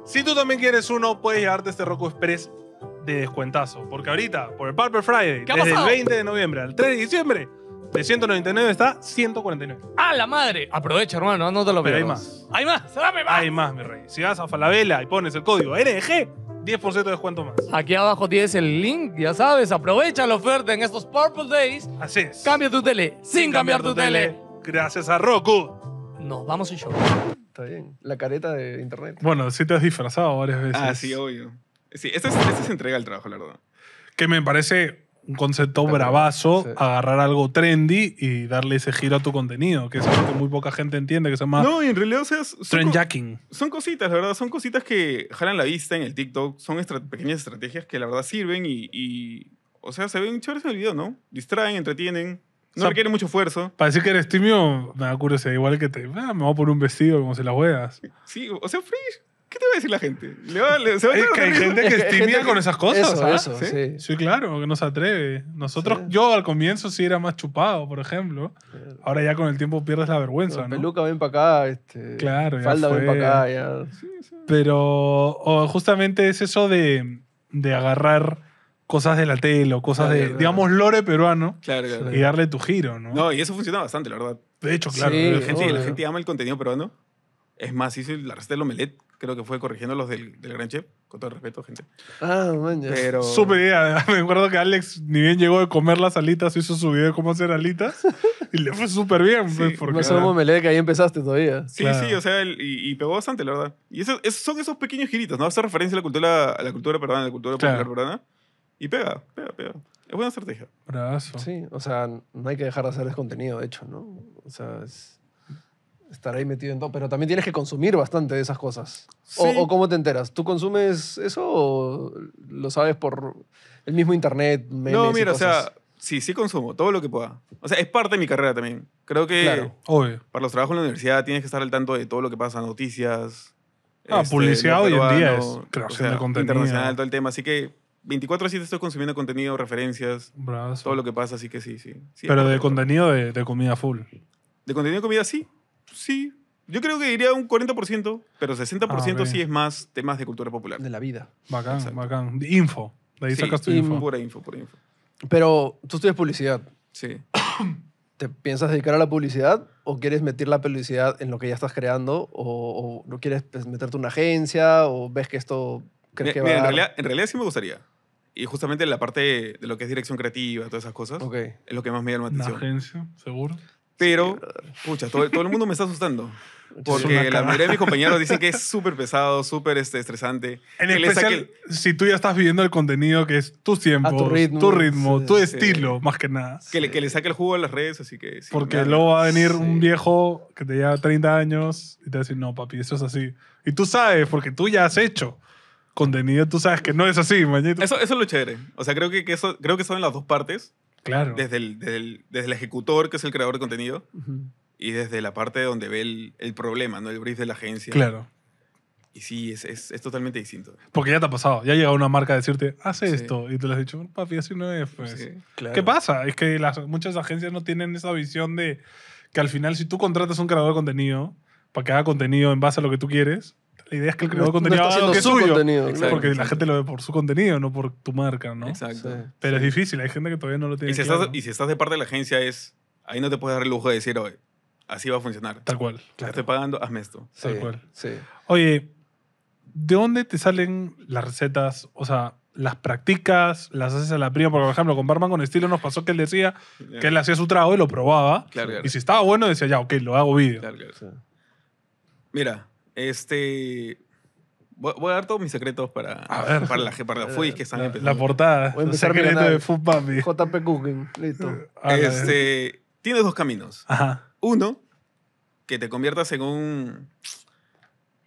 D: Si tú también quieres uno, puedes
A: llevarte este Roku Express de descuentazo. Porque ahorita, por el Purple Friday, desde el 20 de noviembre al 3 de diciembre, de 199 está 149.
D: ¡A la madre! Aprovecha, hermano, no te lo Pero hay más. ¡Hay más! ¡Dame más!
A: Hay más, mi rey.
D: Si vas a Falabella y pones el código NG,
A: 10% de descuento más.
D: Aquí abajo tienes el link, ya sabes. Aprovecha la oferta en estos Purple Days. Así es. Cambia tu tele sin, cambiar, tu tele. Gracias a Roku. Nos
C: vamos en show. Está bien. La careta de internet.
A: Bueno, sí te has disfrazado varias veces. Ah, sí,
D: obvio.
B: Sí, este, es, se entrega al trabajo, la verdad.
A: Que me parece un concepto bravazo, agarrar algo trendy y darle ese giro a tu contenido, que es algo que muy poca gente entiende, que se llama... No, en realidad, o sea, Trendjacking.
B: Son cositas, la verdad, son cositas que jalan la vista en el TikTok, son pequeñas estrategias que la verdad sirven y, o sea, se ven chores en el video, ¿no? Distraen, entretienen. No requieren requiere mucho esfuerzo.
A: Para decir que eres timio, me da curiosidad. Igual que te. Ah, me voy a poner un vestido como si las huevas.
B: Sí, o sea, ¿Qué te va a decir la gente?
A: ¿Le se va a hay, gente que es tímida con esas cosas. Eso, ¿ah? ¿Sí? claro, que no se atreve. Nosotros, yo al comienzo sí era más chupado, por ejemplo. Ahora ya con el tiempo pierdes la vergüenza, Pero, ¿no? Peluca ven para acá, este, claro, falda ven para acá. Ya. Pero justamente es eso de, de, agarrar cosas de la tele o cosas de, digamos, lore peruano
B: y darle tu giro, ¿no? No, y eso funciona bastante, la verdad. De hecho, claro. la, gente, la gente ama el contenido peruano. Es más, hice la receta del omelette Creo que fue corrigiendo los del, del Gran Chef, con todo el
C: respeto, gente.
A: Ah, man, ya. Pero... Súper idea. Me acuerdo que Alex, ni bien llegó de comer las alitas, hizo su video de cómo hacer alitas y le fue súper bien. Sí, No pues, somos
C: que ahí empezaste
A: todavía. Sí, sí, o
B: sea, y, pegó bastante, la verdad. Y esos, son esos pequeños giritos, ¿no? Hace referencia a la cultura, a la cultura a la cultura popular Y pega, pega, pega. Es
C: buena estrategia. Brazo. Sí, o sea, no hay que dejar de hacerles contenido, de hecho, ¿no? O sea, es estar ahí metido en todo, pero también tienes que consumir bastante de esas cosas. O, cómo te enteras? ¿Tú consumes eso o lo sabes por el mismo internet? Memes no, mira, o sea,
B: sí, sí consumo, todo lo que pueda. O sea, es parte de mi carrera también. Creo que claro, para los trabajos en la universidad tienes que estar al tanto de todo lo que pasa, noticias. Ah, este, publicidad hoy en día es creación o de contenido. Internacional, todo el tema. Así que 24-7 estoy consumiendo contenido, referencias, todo lo que pasa, así que sí, sí.
A: Pero de contenido de, de comida full. De contenido de comida sí, sí.
B: Yo creo que diría un 40%, pero 60% ah, sí es más temas de cultura popular. De la vida.
A: Bacán, bacán. info. De ahí sacas tu info. Pura
C: info, pura info. Pero tú estudias publicidad. Sí. ¿Te piensas dedicar a la publicidad o quieres meter la publicidad en lo que ya estás creando o, no quieres pues, meterte meterte una agencia o ves que esto crees que va a
B: En, realidad, sí me gustaría. Y justamente en la parte de lo que es dirección creativa, todas esas cosas, es lo que más me llama la Una
A: agencia, seguro.
B: Pero, pucha, todo, el mundo me está asustando. Porque la mayoría de mis compañeros dicen que es súper pesado, súper este, estresante. En especial,
A: si tú ya estás viviendo el contenido que es tu tiempo, tu, ritmo, tu estilo, más que nada.
B: Que, le, que le saque el jugo a las redes, así que... Porque luego
A: va a venir un viejo que te lleva 30 años y te va a decir, no, papi, eso es así. Y tú sabes, porque tú ya has hecho contenido, tú sabes que no es así, mañito. Eso, eso es lo chévere.
B: O sea, creo que, que eso, creo
A: que son las dos partes.
B: Desde el, desde el, ejecutor, que es el creador de contenido, y desde la parte donde ve el, problema, ¿no? El brief de la agencia. Claro. Y sí, es, totalmente distinto.
A: Porque ya te ha pasado. Ya ha llegado una marca a decirte, haz esto. Y te lo has dicho, papi, así no es. Pues. ¿Qué pasa? Es que las, muchas agencias no tienen esa visión de que al final, si tú contratas un creador de contenido para que haga contenido en base a lo que tú quieres, la idea es que el creador de contenido que suyo. Porque la gente lo ve por su contenido, no por tu marca, ¿no? Exacto. Pero es difícil, hay gente que todavía no lo tiene. Y si, estás,
B: y si estás de parte de la agencia, es. Ahí no te puedes dar el lujo de decir, oye, así va a funcionar. Tal cual. Claro. Te pagando, hazme esto. Tal cual. Sí.
A: Oye, ¿de dónde te salen las recetas? O sea, las practicas, las haces a la prima. Porque, por ejemplo, con Barman con estilo nos pasó que él decía que él hacía su trago y lo probaba. Claro, Y si estaba bueno, decía, ya, ok, lo hago vídeo.
B: Claro, claro. Mira, este. Voy, a dar todos mis secretos para, a ver. para la, para eh, que están la, empezando. La portada. Voy de
C: JP Cooking. Listo. Este,
B: tienes dos caminos. Ajá. Uno, que te conviertas en un.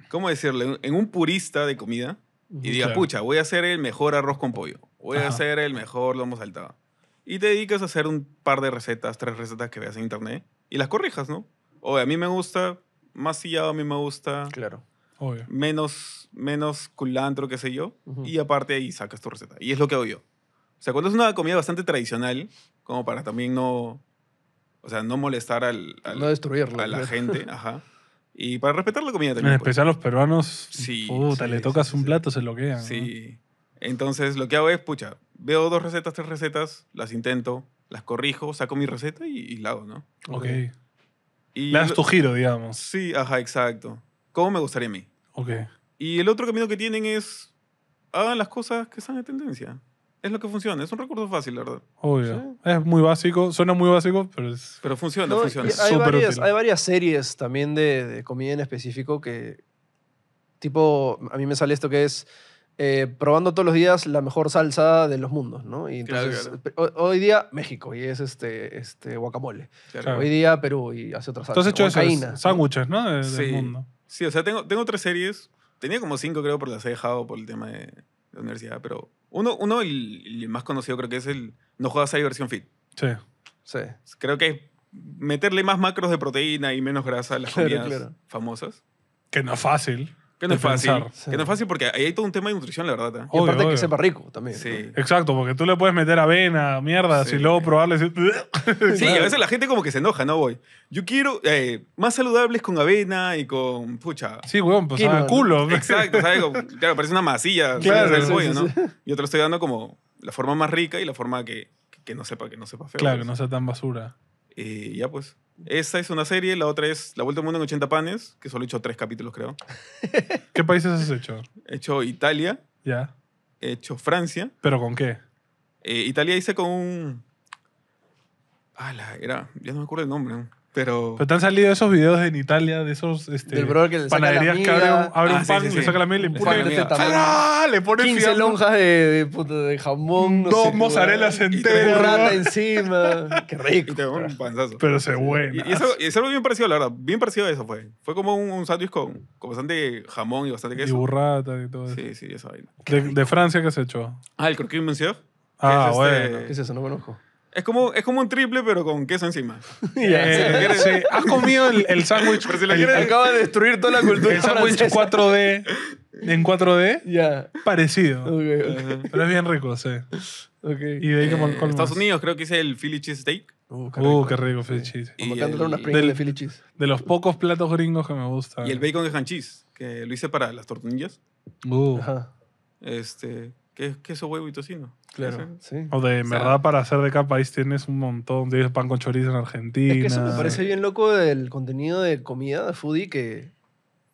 B: ¿Cómo decirle? En un purista de comida y digas, pucha, voy a hacer el mejor arroz con pollo. Voy a hacer el mejor lomo saltado. Y te dedicas a hacer un par de recetas, tres recetas que veas en internet y las corrijas, ¿no? O a mí me gusta más sillado a mí me gusta. Claro. Obvio. Menos, menos culantro, qué sé yo. Y aparte ahí sacas tu receta. Y es lo que hago yo. O sea, cuando es una comida bastante tradicional, como para también no. O sea, no molestar al. no destruirla. A la gente, ajá. Y para respetar la comida también. En pues. especial
A: los peruanos. Sí. Puta, le tocas un plato, se lo quean.
B: Sí. Entonces, lo que hago es, pucha, veo dos recetas, tres recetas, las intento, las corrijo, saco mi receta y, la hago, ¿no? Ok. okay. Y das tu giro, digamos. Sí, ajá, exacto. ¿Cómo me gustaría a mí? Ok. Y el otro camino que tienen es hagan las cosas que están de tendencia. Es lo que funciona, es un recurso fácil, la verdad.
A: Obvio. Es muy básico, suena muy básico, pero es. Pero
B: funciona, funciona. Es hay, varias, hay,
C: varias, series también de, de, comida en específico que. Tipo, a mí me sale esto que es eh, probando todos los días la mejor salsa de los mundos, ¿no? Y entonces, Hoy día México y es este, este guacamole. Hoy día Perú y hace otras salsa. Entonces he hecho sándwiches, ¿no?
A: sí.
B: Sí, o sea, tengo, tengo tres series. Tenía como cinco, creo, por las he dejado por el tema de la universidad, pero uno, uno el, más conocido creo que es el No Juegas la versión fit. Sí. Sí. Creo que es meterle más macros de proteína y menos grasa a las comidas famosas. Que no es fácil. Que no es fácil. Que no es fácil porque ahí hay todo un tema de nutrición, la verdad.
A: ¿eh? Y aparte que sepa rico también. Exacto, porque tú le puedes meter avena, mierda, y luego probarle.
B: Sí, y a veces la gente como que se enoja, ¿no, voy? Yo quiero eh, más saludables con avena y con. pucha.
A: Sí, weón, pues el culo. Exacto, ¿sabes?
B: Claro, parece una masilla. Claro, del ¿no? Yo te lo estoy dando como la forma más rica y la forma que, que no sepa, que no sepa feo. Claro, que pues. no sea
A: tan basura.
B: Y ya pues. Esa es una serie, la otra es La Vuelta al Mundo en 80 Panes, que solo he hecho tres capítulos, creo.
A: ¿Qué países has hecho?
B: He hecho Italia, Ya. he hecho Francia. ¿Pero con qué? Eh, Italia hice con un... Ah, la era... Ya no me acuerdo el nombre. Pero... pero te
A: han salido esos videos en Italia de esos este, panaderías que abren, ah, un pan, sí, le saca la miel, le saca la ¡Ah! Le ponen
B: 15
C: lonjas de, de, jamón. no sé dos mozarelas enteras. burrata
A: encima.
B: Qué rico. un panzazo. Pero se buena. y eso, es algo bien parecido, la verdad. Bien parecido a eso fue. Fue como un, un sándwich con, con bastante jamón y bastante queso. Y
A: burrata y todo eso. Sí, sí, eso vaina. De, Francia, ¿qué se echó
B: Ah, el croquis monsieur. Ah, este bueno. ¿Qué es eso? No conozco. Es como, es como un triple, pero con queso encima.
A: Eh, Has comido el, el sándwich. Si acaba de destruir toda la cultura. El sándwich 4D. En 4D. Ya. Parecido. Pero es bien rico, sí. Okay. Y de como, En eh, Estados Unidos
B: creo que hice el Philly Cheese Steak. Uh, qué uh, rico, Philly Cheese. unas de Philly Cheese.
A: De los pocos platos gringos que me gustan. Y el bacon de
B: ham cheese, que lo hice para las tortillas.
A: Uh. Ajá.
C: Este, ¿Qué queso, huevo y tocino. Claro. Sí. O de, verdad,
A: para hacer de cada país tienes un montón. de pan con chorizo en Argentina. Es que eso me parece
C: bien loco del contenido de comida de foodie que.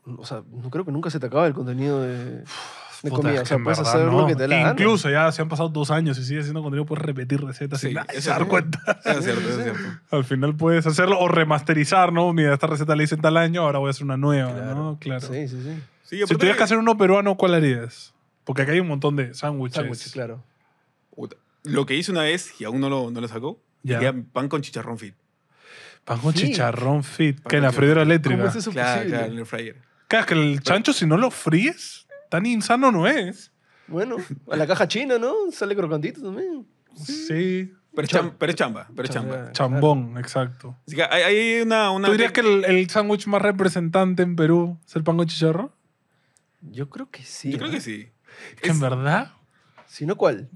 C: O sea, no creo que nunca se te acaba el contenido de. comida, o sea, puedes hacer lo que te la Incluso
A: ya se han pasado dos años y sigues haciendo contenido, puedes repetir recetas sí, sin dar cuenta.
B: Es cierto, es cierto.
A: Al final puedes hacerlo o remasterizar, ¿no? Mira, esta receta la hice en tal año, ahora voy a hacer una nueva, ¿no? Claro. Sí, sí, sí. si tuvieras que hacer uno peruano, ¿cuál harías? Porque acá hay un montón de sándwiches. Sándwiches,
B: claro. Lo que hice una vez y aún no lo, no lo sacó, ya. pan con chicharrón fit.
A: Pan con chicharrón fit, que en la freidora eléctrica. ¿Cómo claro, claro, en el fryer. Claro, que el chancho si no lo fríes, tan insano no es. Bueno, a la caja china, ¿no? Sale crocantito también. Sí. Pero,
B: es chamba, pero es chamba.
A: Chambón, exacto. hay, una, ¿Tú dirías que el, sándwich más representante en Perú es el pan con chicharrón?
B: Yo creo que sí. Yo creo ¿eh? que sí. Es que en verdad. Si no, ¿cuál?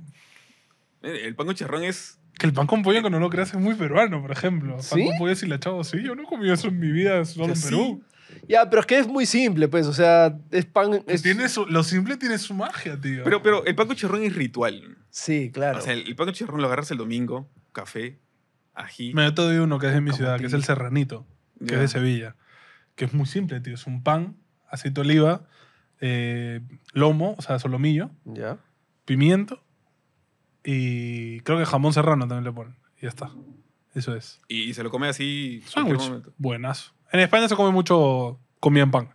B: Eh, el pan con chicharrón es.
A: Que el pan con pollo, que no lo creas, es muy peruano, por ejemplo. Pan con pollo hilachado. sí. Yo no he comido eso en mi vida solo en Perú.
C: Ya, pero es que es muy simple, pues. O sea, es pan. Tiene lo simple tiene su magia, tío.
A: Pero,
B: pero el pan con chicharrón es ritual. Sí, claro. O sea, el, pan con chicharrón lo agarras el domingo, café, ají. Me
A: he doy uno que es de mi ciudad, que es el serranito, que es de Sevilla. Que es muy simple, tío. Es un pan, aceite de oliva, eh, lomo, o sea, solomillo, ya pimiento y creo que jamón serrano también le ponen. Y ya está. Eso es.
B: Y se lo come así. buenas ah,
A: Buenazo. En España se come mucho comida en pan.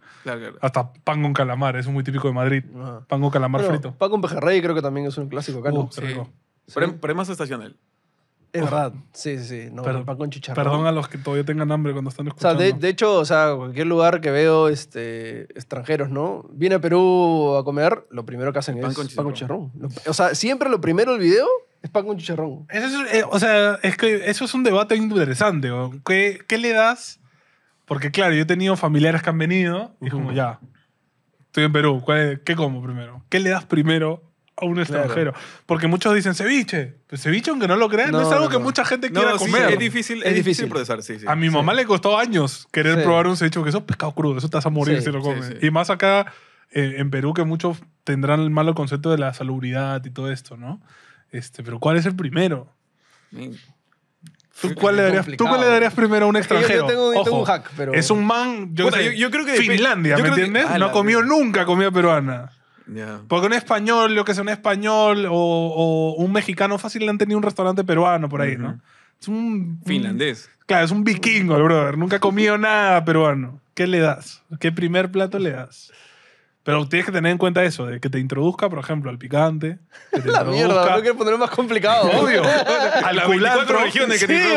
A: Hasta pan con calamar, es muy típico de Madrid. Pan con calamar frito.
C: Pan con pejerrey creo que también es un clásico acá, Pero, más estacional. Es verdad, sí, sí, no, con Perdón a los que todavía tengan hambre cuando están escuchando. O sea, de, hecho, o sea, cualquier lugar que veo este, extranjeros, ¿no? Viene a Perú a comer, lo primero que hacen es pan con chicharrón. O sea, siempre lo primero del video es pan con chicharrón. Eso eh, o sea, es que
A: eso es un debate interesante. ¿Qué, ¿Qué, le das? Porque claro, yo he tenido familiares que han venido y como ya, estoy en Perú, ¿qué como primero? ¿Qué le das primero a un extranjero. Porque muchos dicen ceviche. Pues ceviche, aunque no lo crean, no, es algo que mucha gente quiera comer. es difícil, es, difícil procesar, sí, A mi mamá le costó años querer probar un ceviche, porque eso es pescado crudo, eso te vas a morir si lo comes. Y más acá eh, en Perú, que muchos tendrán el malo concepto de la salubridad y todo esto, ¿no? Este, pero ¿cuál es el primero? ¿Tú cuál, le darías, ¿Tú primero a un extranjero? Yo tengo, un hack, pero... Es un man, yo, creo que Finlandia, ¿me entiendes? Ah, no comió nunca comida peruana. Porque un español, lo que sea un español o, un mexicano fácil le han tenido un restaurante peruano por ahí, ¿no? Es un.
B: Finlandés.
A: claro, es un vikingo el brother. Nunca ha comido nada peruano. ¿Qué le das? ¿Qué primer plato le das? Pero tienes que tener en cuenta eso, de que te introduzca, por ejemplo, al picante.
C: la mierda, no quiero ponerlo más complicado. Obvio. al culantro. Regiones que sí,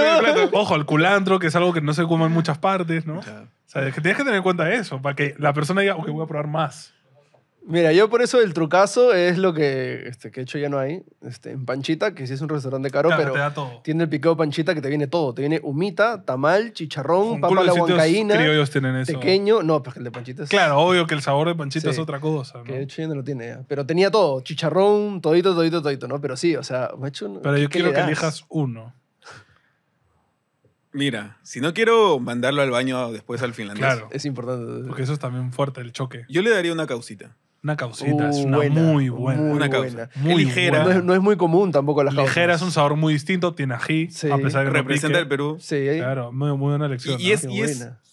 A: Ojo, al culantro, que es algo que no se come en muchas partes, ¿no? O sea, que tienes que tener en cuenta eso, para que la persona diga, ok, voy a probar más.
C: Mira, yo por eso el trucazo es lo que, este, que hecho ya no hay, este, en Panchita, que sí es un restaurante caro, pero tiene el piqueo Panchita que te viene todo. Te viene humita, tamal, chicharrón, papa la pequeño. No, porque el de Panchita es... Claro, obvio que el sabor de panchita es otra cosa. Que hecho ya no lo tiene Pero tenía todo, chicharrón, todito, todito, todito, ¿no? Pero sí, o sea, hecho. Pero yo quiero que elijas uno.
B: Mira, si no quiero mandarlo al baño después al finlandés, Es importante.
A: Porque eso es también fuerte, el choque. yo le daría una causita. Una causita, es uh, una muy buena. una causa. Muy ligera. No, es, muy común tampoco las causas. Ligera, es un sabor muy distinto, tiene ají, a pesar de que Representa el Perú. Sí. Claro, muy, buena elección. Y, es,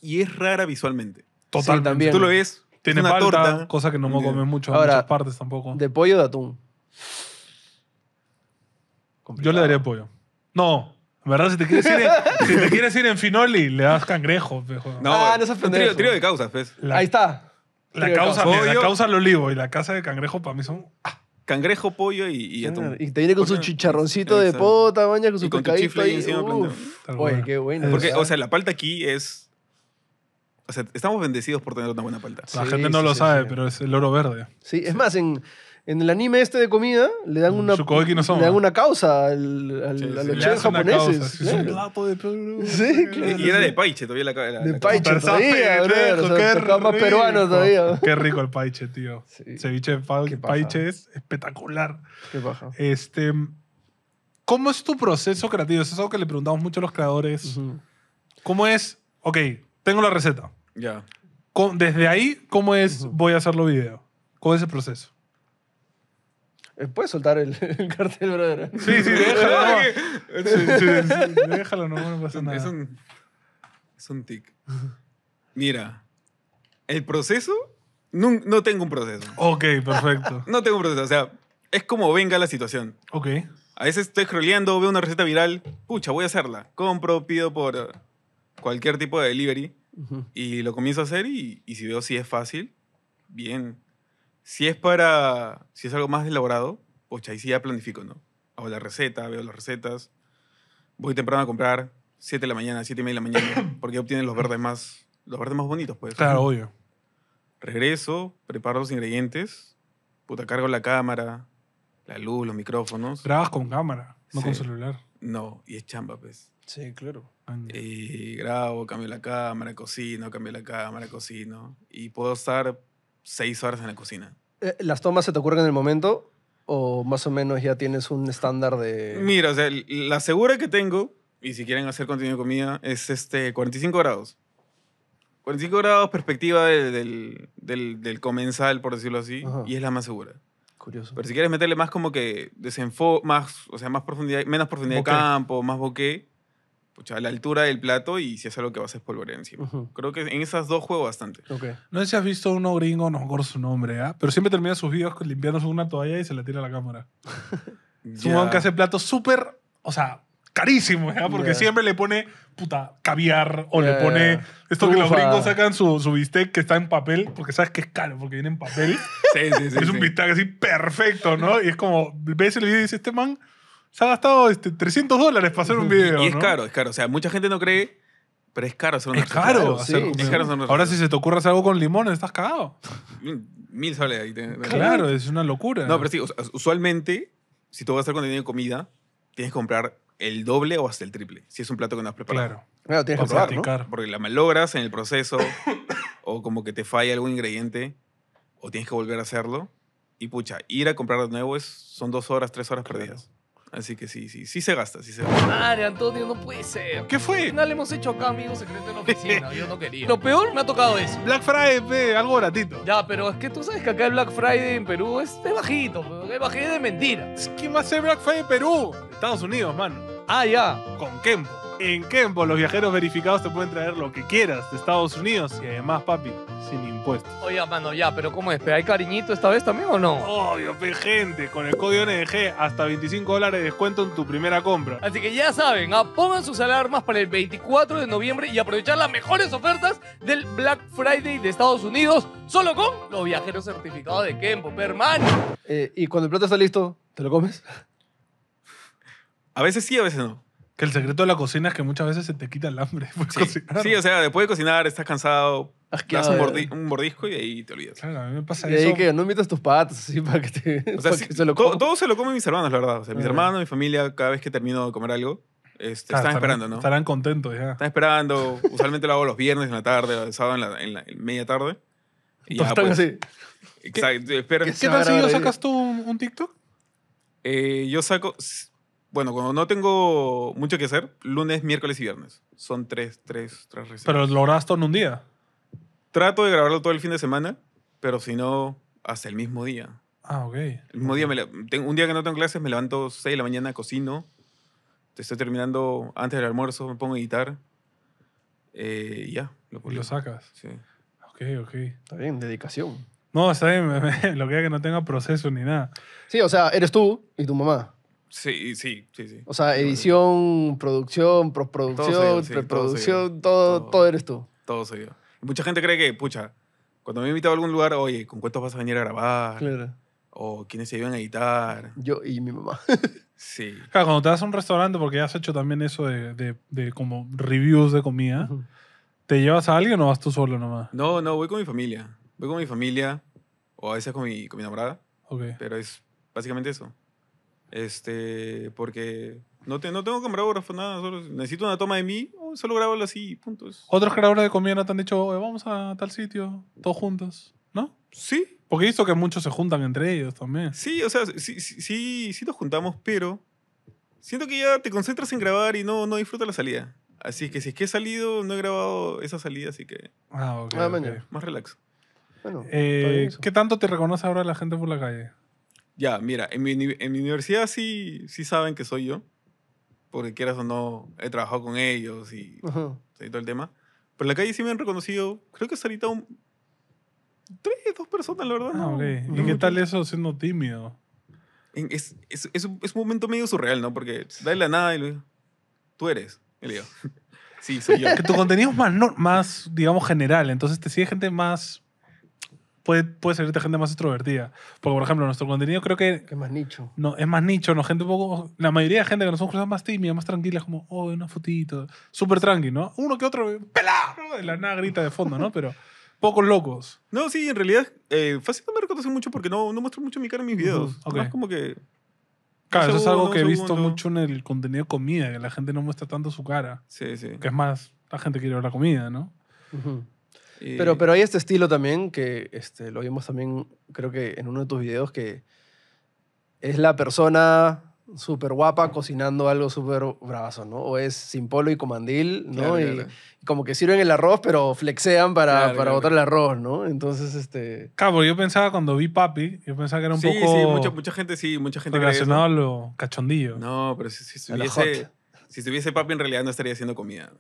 B: y es, rara visualmente.
A: Totalmente. Tú lo ves, tiene una palta, cosa que no me comen mucho en muchas partes tampoco. De pollo o de atún. Yo le daría pollo. No, en verdad, si te quieres ir en, si te quieres ir en Finoli, le das cangrejo. No, ah, no Trío, de causas, pues. Ahí está.
B: La causa, pollo
A: olivo y la casa de cangrejo para mí son. Ah,
B: cangrejo, pollo y, y Y
C: te viene con su chicharroncito de pota, baña, con su y Oye, qué bueno. Porque, o
B: sea, la palta aquí es. O sea, estamos bendecidos por tener una buena palta. La gente no lo sabe, pero es el oro verde.
C: Sí, es más, en, en el anime este de comida le dan mm, una, le dan una causa al, al, sí, a los chefs japoneses. Es
A: un
B: plato de Perú. Y era de paiche todavía la, la De paiche todavía, Qué
A: rico el paiche, tío. Sí. Ceviche de paiche es espectacular. Qué Este, ¿Cómo es tu proceso creativo? Eso es algo que le preguntamos mucho a los creadores. ¿Cómo es? Ok, tengo la receta. Ya. Desde ahí, ¿cómo es voy a hacerlo video ¿Cómo es el proceso?
C: Eh, puedes soltar el, cartel, brother. Sí, sí, déjalo. sí, sí, déjalo, no, no pasa nada. Es un, es un tic. Mira,
B: el proceso, no, no tengo un proceso. Ok, perfecto. No tengo un proceso, o sea, es como venga la situación. Ok. A veces estoy scrolleando, veo una receta viral, pucha, voy a hacerla. Compro, pido por cualquier tipo de delivery y lo comienzo a hacer y, y si veo si es fácil, bien. Si es para, si es algo más elaborado, pues ahí sí ya planifico, ¿no? Hago la receta, veo las recetas, voy temprano a comprar, 7 de la mañana, 7 y media de la mañana, porque obtienen los verdes más, los verdes más bonitos, pues. Claro, obvio. Regreso, preparo los ingredientes, puta, cargo la cámara, la luz, los micrófonos. Grabas
A: con cámara, no con celular.
B: No, y es chamba, pues.
C: Sí, claro.
B: Y eh, grabo, cambio la cámara, cocino, cambio la cámara, cocino. Y puedo estar seis horas en la cocina.
C: Eh, ¿Las tomas se te ocurren en el momento o más o menos ya tienes un estándar de...?
B: Mira, o sea, la segura que tengo, y si quieren hacer contenido de comida, es este 45 grados. 45 grados perspectiva del, comensal, por decirlo así, y es la más segura. Curioso. Pero si quieres meterle más como que desenfo más, o sea, más profundidad, menos profundidad de campo, más bokeh, a la altura del plato y si es algo que vas a espolvorear encima. Creo que en esas dos juego bastante.
A: No sé si has visto uno gringo, no recuerdo su nombre, ¿ah? pero siempre termina sus videos limpiándose una toalla y se la tira a la cámara. Es un que hace platos súper, o sea, carísimos, ¿ah? porque siempre le pone, puta, caviar o le pone esto que los gringos sacan su, su, bistec que está en papel, porque sabes que es caro, porque viene en papel. es un bistec así perfecto, ¿no? Y es como, ves el video y dices, este man se ha gastado este, 300 dólares para hacer un video. Y es caro,
B: es caro. O sea, mucha gente no cree, pero es caro hacer video. es Caro, es caro hacer Ahora, si se te ocurre
A: hacer algo con limón, estás cagado.
B: Mil soles ahí. Claro, es una locura. No, pero sí, usualmente, si tú vas a hacer contenido de comida, tienes que comprar el doble o hasta el triple, si es un plato que no has preparado.
C: Claro. tienes que probar, practicar.
B: ¿no? Porque la malogras en el proceso, o como que te falla algún ingrediente, o tienes que volver a hacerlo. Y pucha, ir a comprar de nuevo es, son dos horas, tres horas perdidas. Así que sí, sí, sí se gasta, sí se
D: gasta. Madre, Antonio, no puede ser. ¿Qué fue? Al le hemos hecho acá, amigo secreto en la oficina. Yo no quería. Lo peor me ha tocado eso. Black Friday, algo baratito. Ya, pero es que tú sabes que acá el Black Friday en Perú es, bajito, es bajito de mentira. ¿Quién va a ser Black Friday en Perú? Estados Unidos, mano. Ah, ya. Con Kempo.
A: En Kempo, los viajeros verificados te pueden traer lo que quieras de Estados Unidos y además, papi,
D: sin impuestos. Oye, mano, ya, pero ¿cómo es? ¿Hay cariñito esta vez también o no? Obvio, gente, con el código NDG hasta 25 dólares de descuento en tu primera compra. Así que ya saben, ah, pongan sus alarmas para el 24 de noviembre y aprovechar las mejores ofertas del Black Friday de Estados Unidos, solo con los viajeros certificados de Kempo, permanente.
C: Eh, y cuando el plato está listo, ¿te lo comes? A veces sí, a veces no. Que el secreto de la
A: cocina es que muchas veces se te quita el hambre sí.
B: o sea, después de cocinar estás cansado, das un, bordisco mordisco y ahí te olvidas. Claro, a mí me pasa eso. Y ahí que
C: no invitas tus patas así para que te... O sea, se lo todo,
B: se lo comen mis hermanos, la verdad. O sea, mis ah. hermanos, mi familia, cada vez que termino de comer algo, este, están, esperando, ¿no? Estarán
A: contentos ya.
B: Están esperando. Usualmente lo hago los viernes en la tarde, el sábado en la, media tarde. Y ya, están pues, Exacto, ¿Qué, ¿Qué, tal si yo sacas
A: tú un, TikTok?
B: Eh, yo saco bueno, cuando no tengo mucho que hacer, lunes, miércoles y viernes. Son tres, tres, tres recetas. Pero lo grabas todo en un día. Trato de grabarlo todo el fin de semana, pero si no, hasta el mismo día. Ah, ok. El mismo día, tengo, un día que no tengo clases, me levanto 6 de la mañana, cocino. te Estoy terminando antes del almuerzo, me pongo a editar. Eh, y ya,
A: lo Y lo sacas. Sí. Ok,
C: ok. Está bien, dedicación. No, está bien, lo que es que no tenga proceso ni nada. Sí, o sea, eres tú y tu mamá. Sí, sí, sí, sí. O sea, edición, producción, postproducción, preproducción, todo, todo, eres tú.
B: Todo soy yo. mucha gente cree que, pucha, cuando me he invitado a algún lugar, oye, ¿con cuántos vas a venir a grabar? Claro. O quiénes se iban a editar. Yo y mi mamá. sí.
A: Claro, cuando te vas a un restaurante, porque has hecho también eso de, de, de como reviews de comida, ¿te llevas a alguien o vas tú solo nomás?
B: No, no, voy con mi familia. Voy con mi familia o a veces con mi, con mi Pero es básicamente eso. Este, porque no, te, no tengo camarógrafo, nada, solo necesito una toma de mí, solo grabo así puntos
A: Otros grabadores de comida no te han dicho, vamos a tal sitio, todos juntos, ¿no? Sí. Porque he visto que muchos se juntan entre ellos también. Sí, o sea, sí,
B: sí, sí, nos juntamos, pero siento que ya te concentras en grabar y no, no disfrutas la salida. Así que si es que he salido, no he grabado esa salida, así que.
A: Ah, ah, más relax. Bueno, eh, ¿Qué tanto te reconoce ahora la gente por la calle?
B: Ya, mira, en mi, en universidad sí, sí saben que soy yo, porque quieras o no, he trabajado con ellos y, todo el tema. Pero en la calle sí me han reconocido, creo que ahorita un,
A: tres, dos personas, la verdad. Ah, no, ¿Y qué tal eso siendo tímido?
B: Es, es, es, un, momento medio surreal, ¿no? Porque da la nada y le tú eres, Sí, soy yo. Que tu contenido
A: es más, más, digamos, general, entonces te sigue gente más puede, puede salirte gente más extrovertida. Porque, por ejemplo, nuestro contenido creo que...
C: Es más nicho.
A: No, es más nicho, ¿no? Gente poco... La mayoría de gente que nos son cosas más tímida, más tranquila, como, oh, una fotito. Súper tranqui, ¿no? Uno que otro, pelado, de la nada grita de fondo, ¿no? Pero pocos locos. No, sí, en realidad, eh, fácil no me mucho porque no, no muestro mucho mi cara en mis videos. Más como que... Claro, eso es algo que he visto mucho en el contenido comida, que la gente no muestra tanto su cara. Sí, sí. Que es más, la gente quiere ver la comida, ¿no? Uh
C: pero, pero hay este estilo también que este, lo vimos también, creo que en uno de tus videos, que es la persona súper guapa cocinando algo súper bravazo, ¿no? O es sin polo y comandil, ¿no? y, como que sirven el arroz, pero flexean para, para botar el arroz, ¿no? Entonces, este...
A: Claro, yo pensaba cuando vi Papi, yo pensaba que era un poco... Sí, sí, mucha, mucha gente sí, mucha gente... Relacionado a lo cachondillo. No, pero si, si,
B: si estuviese papi, en realidad no estaría haciendo comida.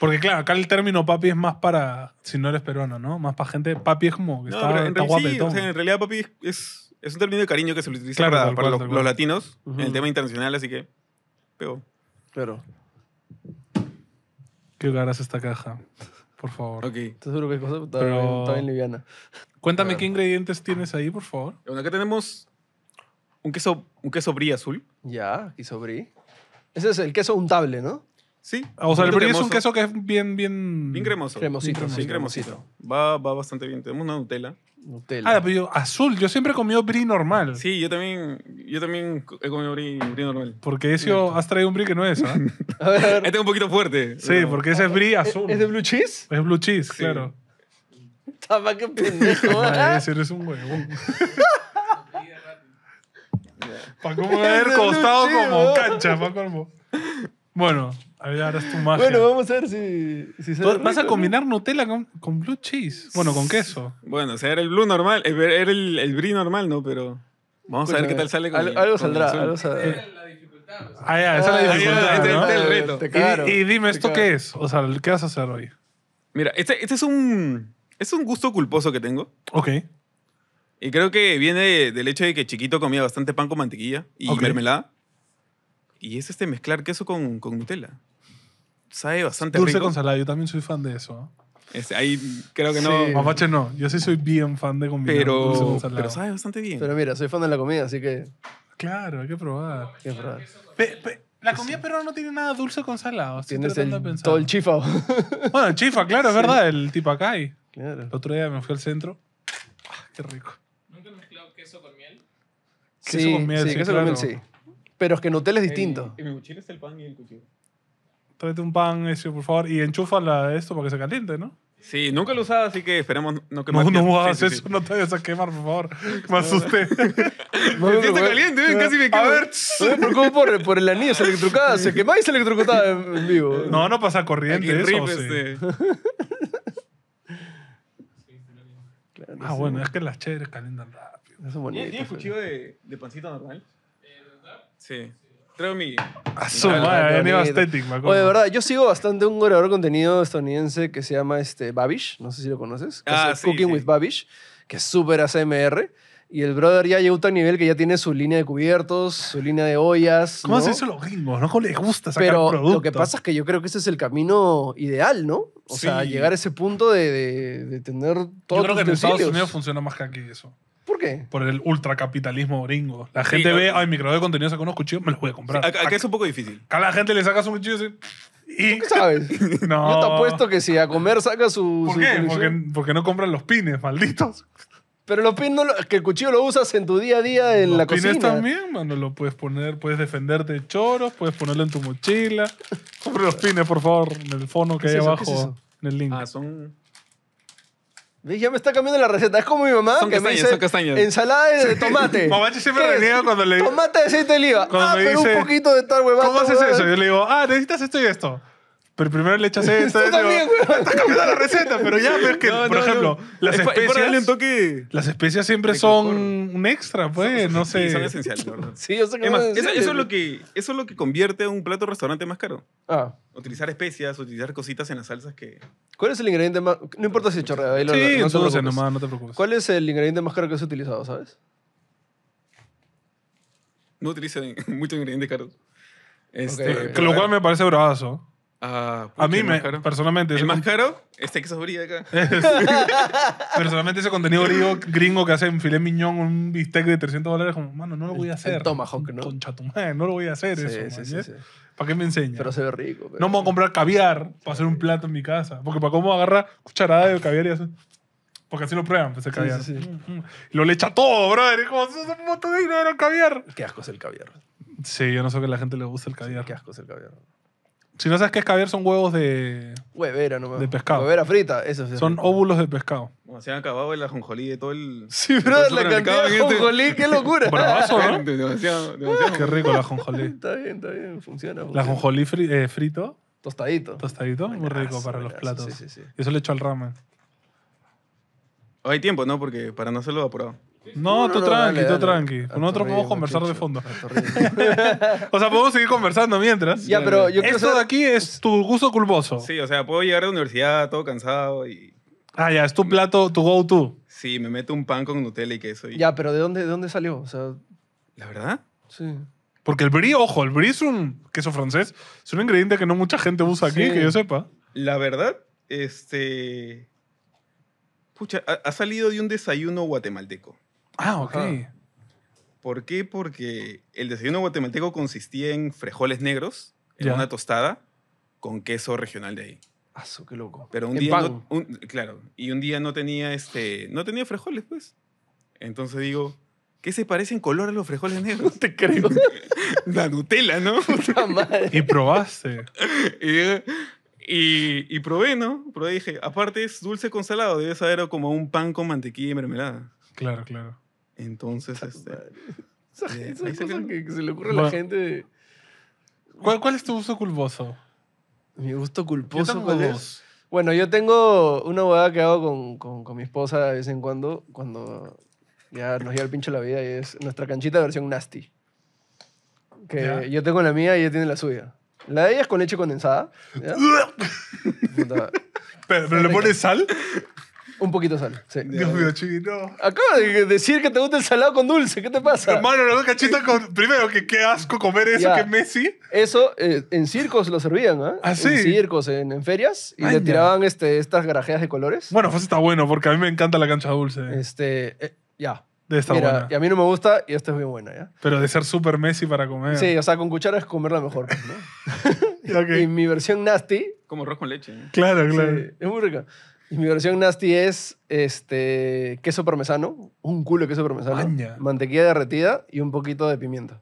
A: Porque, claro, acá el término papi es más para. Si no eres peruano, ¿no? Más para gente. Papi es como. Que está, en, sí, en
B: realidad, papi es, es, un término de cariño que se utiliza para, los, latinos en el tema internacional, así que. Pero... pero
A: Qué cara esta caja. Por favor. Ok. seguro que es cosa? Pero... está bien liviana. Cuéntame qué ingredientes tienes ahí, por favor. Bueno, acá tenemos
C: un queso, un queso brie azul. Ya, queso brie. Ese es el queso untable, ¿no? Sí. O sea, el brie es un queso que es
A: bien, bien... Bien cremoso. Cremosito. Sí, cremosito.
B: Va, va bastante bien. Tenemos una Nutella. Nutella.
A: Ah, pero yo, azul. Yo siempre he comido brie normal. Sí,
B: yo también, yo también he comido brie, normal. Porque ese has
A: traído un brie que no es, ¿ah? A ver, a ver. Este es un poquito fuerte. Sí, porque ese es brie azul. ¿Es de blue cheese? Es blue cheese, claro.
D: Tapa, que pendejo. Ay, ¿ah? ese
A: eres un huevón. Paco me haber costado como cancha, Paco. Bueno, a ver, ahora es tu magia. Bueno, vamos a ver si, si Vas a combinar Nutella con, blue cheese. Bueno, con queso.
B: Bueno, o sea, era el blue normal, eh, era el, el brie normal, ¿no? Pero vamos a ver pues, qué tal sale con Algo, algo saldrá, algo eh, saldrá.
A: Ah, ya, esa es la ah, dificultad. ¿no? el reto. y, y, dime, ¿esto qué es? O sea, ¿qué vas a hacer hoy?
B: Mira, este, este es un. Es un gusto culposo que tengo. Ok. Y creo que viene del hecho de que chiquito comía bastante pan con mantequilla y mermelada. Y es este mezclar queso con, con Nutella. Sabe bastante Dulce con
A: salada, yo también soy fan de eso.
B: Este, ahí creo que sí. no. Mapache no.
A: Yo sí soy bien fan de comida pero, dulce con Pero sabe bastante bien. Pero
C: mira, soy fan de la comida, así que. Claro, hay que probar. Hay que probar.
A: la comida peruana no tiene nada dulce con salado. Tienes el, todo el chifa. bueno, el chifa, claro, es verdad. El tipo acá Claro. El otro día me fui al centro. Ah, qué rico. Sí, sí, sí, queso sí. Pero es que hotel es distinto.
B: y eh, mi cuchillo es el pan y el cuchillo.
A: Tráete un pan, ese, por favor, y enchúfala esto para que se caliente, ¿no?
B: Sí, nunca lo usaba, así que esperemos no quemar. No, no hagas eso, no te vayas a quemar, por favor. Me asusté. No, me siento caliente, ¿eh? casi me quemo. A ver,
C: no me por, el anillo, se electrocutaba, se quemaba y se electrocutaba en vivo. No, no pasa corriente eso, este.
A: Ah, bueno, es que las chéveres calientan raro. Eso es ¿Tiene cuchillo
B: de, de pancito normal? verdad? Sí. Traigo mi. A su
C: madre, venido de verdad, yo sigo bastante un goleador de contenido estadounidense que se llama este, Babish, no sé si lo conoces, ah, es sí, Cooking with Babish, que es súper ACMR. Y el brother ya llegó a un nivel que ya tiene su línea de cubiertos, su línea de ollas. ¿Cómo ¿no? se hizo los
A: gringos? ¿No? ¿Cómo les gusta sacar Pero lo que pasa
C: es que yo creo que ese es el camino ideal, ¿no? O sea, llegar a ese punto de, de, de tener todo Yo creo que en Estados Unidos
A: funciona más que aquí eso.
C: ¿Por qué? Por el ultracapitalismo
A: gringo. La gente ve, ay, mi creador de contenido sacó unos cuchillos, me los voy a comprar. Acá, es un poco difícil. Acá la gente le saca su cuchillo
C: y... ¿Qué sabes? No. Yo te apuesto que si a comer saca su. ¿Por qué? Porque, no compran los pines, malditos. Pero los pines, que el cuchillo lo usas en tu día a día en la cocina. los pines también,
A: mano, lo puedes poner, puedes defenderte de choros, puedes ponerlo en tu mochila. Compre los pines, por favor, en el fono que hay abajo,
C: en el link. Ah, son ya me está cambiando la receta. Es como mi mamá son que me dice son ensalada de tomate. mamá siempre cuando le Tomate de aceite de oliva. ah, pero un poquito de tal huevada. ¿Cómo haces eso? Yo le digo, ah, necesitas
A: esto y esto pero primero le echas esto. Tú también, Está cambiando la receta, pero ya, ves que, por ejemplo, las especias. siempre son un extra, pues, no sé. son esenciales, verdad. Sí, eso, es lo
B: que, eso es lo que convierte a un plato restaurante más caro. Ah, Utilizar especias, utilizar cositas en las salsas que...
C: ¿cuál es el ingrediente más...? No importa si es ahí lo- no, Sí, no te preocupes. nomás, no te preocupes. ¿Cuál es el ingrediente más caro que has utilizado, sabes?
B: No utilizo muchos ingredientes caros. Este, Que Lo cual
C: me parece
A: bravazo. Ah, a mí, me, personalmente. ¿El más caro? Este que brillo acá. personalmente, ese contenido gringo, gringo que hacen filé miñón, un bistec de 300 dólares, como, mano, no lo voy a hacer. El tomahawk, ¿no? Concha tu no lo voy a hacer eso. ¿eh? Sí, ¿Para qué me enseña? Pero se ve rico. No me voy a comprar caviar para hacer un plato en mi casa. Porque para cómo agarra cucharada de caviar y hace. Porque así lo prueban, pues el caviar.
C: Mm, mm.
A: Y lo le echa todo, brother.
C: Es como, es un montón de dinero el caviar. Qué asco es el caviar.
A: Sí, yo no sé que a la gente le gusta el caviar. qué asco es el caviar. Si no sabes qué es caviar, son huevos de,
C: Huevera nomás. de
A: pescado. Huevera frita, eso sí. Son óvulos de pescado.
B: se han acabado el ajonjolí de todo el.
A: Sí, bro, la cantidad de ajonjolí, qué locura. Bravazo, ¿no? demasiado, demasiado. Qué rico el ajonjolí.
C: está bien, está bien, funciona. El ajonjolí
A: eh, frito,
C: Tostadito. tostadito,
A: muy rico para los platos. eso le echo al ramen.
B: hay tiempo, ¿no? Porque para no hacerlo apurado.
A: No, tú tranqui, tú tranqui. Con nosotros podemos conversar de fondo.
B: o sea, podemos seguir conversando mientras. Ya, pero yo Esto de
A: aquí es tu gusto culposo. Sí,
B: o sea, puedo llegar de la universidad todo cansado y... Ah, ya, es
A: tu plato, tu go-to.
B: Sí, me meto un pan con Nutella y queso. Ya,
A: pero ¿de dónde, ¿de dónde salió? O sea... ¿La verdad? Sí. Porque el brie, ojo, el brie es un queso francés. Es un ingrediente que no mucha gente usa aquí, que yo sepa.
B: La verdad, este... Pucha, ha salido de un desayuno guatemalteco. Ah, ok. ¿Por qué? Porque el desayuno guatemalteco consistía en frijoles negros, en una tostada, con queso regional de ahí.
C: Ah, qué loco. Pero un día.
B: claro, y un día no tenía este. No tenía frijoles, pues. Entonces digo, ¿qué se parece en color a los frijoles negros? te creo. La Nutella, ¿no? Madre. Y probaste. Y, y, probé, ¿no? Probé dije, aparte es dulce con salado, debe saber como un pan con mantequilla y mermelada.
A: Claro, claro.
B: Entonces, este.
C: Esa, eh, cosa que, se le ocurre a la gente. ¿Cuál, cuál es tu gusto culposo? Mi gusto culposo. Bueno, yo tengo una boda que hago con, con, mi esposa de vez en cuando, cuando ya nos lleva el pinche la vida, y es nuestra canchita versión nasty. Que yo tengo la mía y ella tiene la suya. La de ella es con leche condensada. Pero, le pones sal. Un poquito de sal, sí. Dios mío, chiquito. Acabo de decir que te gusta el salado con dulce. ¿Qué te pasa? Hermano, la boca chita con... Primero, que qué asco comer eso que Messi. Eso eh, en circos lo servían, ¿ah? ¿Ah, sí? En circos, en, ferias. Y le tiraban este, estas garajeas de colores. Bueno, pues está bueno porque a mí me encanta la cancha dulce. Este, eh, ya. de esta Mira, y a mí no me gusta y esta es bien buena, ¿ya? Pero de ser súper Messi para comer. Sí, o sea, con cuchara es comerla mejor, pues, ¿no? Y mi versión nasty
A: Como arroz con leche.
B: Claro, claro.
C: es muy rica. Y mi versión nasty es este, queso parmesano, un culo de queso parmesano, mantequilla derretida y un poquito de pimienta.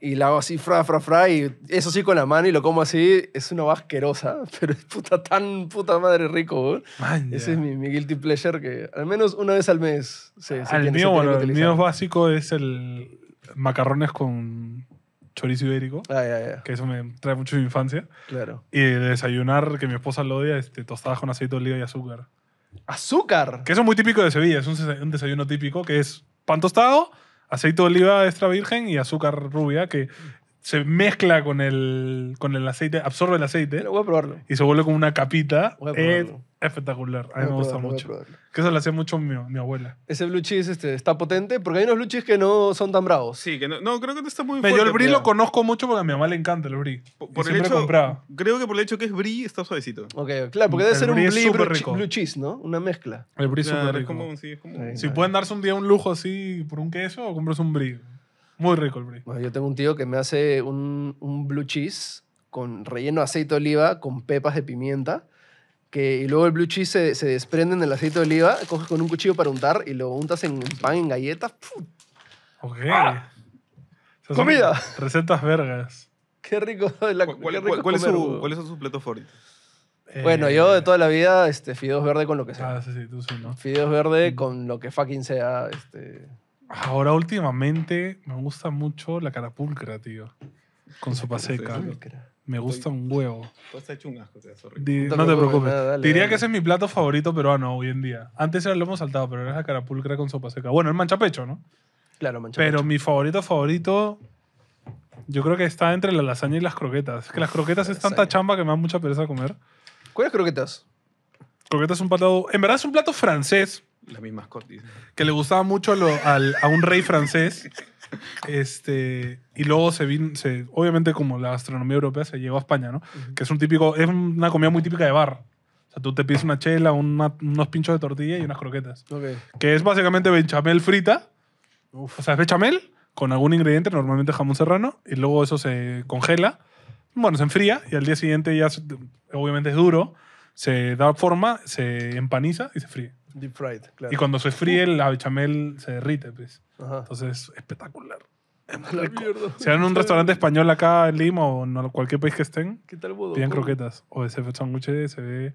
C: Y la hago así, fra, fra, fra, y eso sí con la mano y lo como así. Es una vasquerosa, pero es puta tan puta madre rico, Ese es mi, guilty pleasure que al menos una vez al mes se, se tiene, mío, bueno, el mío
A: básico es el macarrones con chorizo ibérico, ah, que eso me trae mucho de mi infancia. Claro. Y desayunar, que mi esposa lo odia, este, tostadas con aceite de oliva y azúcar. ¡Azúcar! Que eso es muy típico de Sevilla, es un desayuno típico que es pan tostado, aceite de oliva extra virgen y azúcar rubia, que se mezcla con el, con el aceite, absorbe el aceite. lo voy a probarlo. Y se vuelve como una capita. Voy a es espectacular. A mí me gusta mucho. Que eso lo hacía mucho mi, mi abuela.
C: Ese blue cheese este, está potente porque hay unos blue cheese que no son tan bravos. Sí, que no, creo que no está muy fuerte. yo el brie lo conozco mucho porque a
A: mi mamá le encanta el brie. Por, el siempre hecho,
B: Creo que por el hecho que es brie, está suavecito. Ok, claro, porque debe ser un brie blue,
A: cheese, ¿no? Una mezcla.
C: El brie es súper rico. Si pueden darse un día un lujo así por un queso, o compras un brie. Muy rico el yo tengo un tío que me hace un, blue cheese con relleno de aceite de oliva, con pepas de pimienta. Que, y luego el blue cheese se, desprende en el aceite de oliva, coges con un cuchillo para untar y lo untas en pan, en galletas. ¡pum! Ah. ¡Comida! Recetas vergas.
A: Qué rico. la- ¿Cuál,
B: su, ¿Cuáles son sus Bueno,
C: yo de toda la vida, este, fideos verde con lo que sea. Ah, sí, sí, tú sí, Fideos verde mm. con lo que fucking sea. Este, Ahora últimamente
A: me gusta mucho la carapulcra, tío. Con sopa seca. Me gusta un huevo.
B: Pues está No te preocupes. Diría que
A: ese es mi plato favorito no, hoy en día. Antes era lo hemos saltado, pero es la carapulcra con sopa seca. Bueno, el manchapecho, ¿no? Claro, manchapecho. Pero mi favorito favorito, yo creo que está entre la lasaña y las croquetas. Es que las croquetas es tanta chamba que me da mucha pereza comer. ¿Cuáles croquetas? Croquetas es un plato, en verdad es un plato francés,
B: las mismas cortinas.
A: Que le gustaba mucho a un rey francés. Este, y luego se vino, obviamente como la gastronomía europea se llegó a España, ¿no? Que es un típico, es una comida muy típica de bar. O sea, tú te pides una chela, unos pinchos de tortilla y unas croquetas. Que es básicamente bechamel frita. O sea, es bechamel con algún ingrediente, normalmente jamón serrano, y luego eso se congela. Bueno, se enfría y al día siguiente ya, obviamente es duro, se da forma, se empaniza y se fríe. Deep fried, claro. Y cuando se fríe, uh. la bechamel se derrite, pues. Entonces, espectacular. Es espectacular Si en un restaurante español acá en Lima o en cualquier país que estén, ¿Qué tal croquetas. O ese sándwich se ve...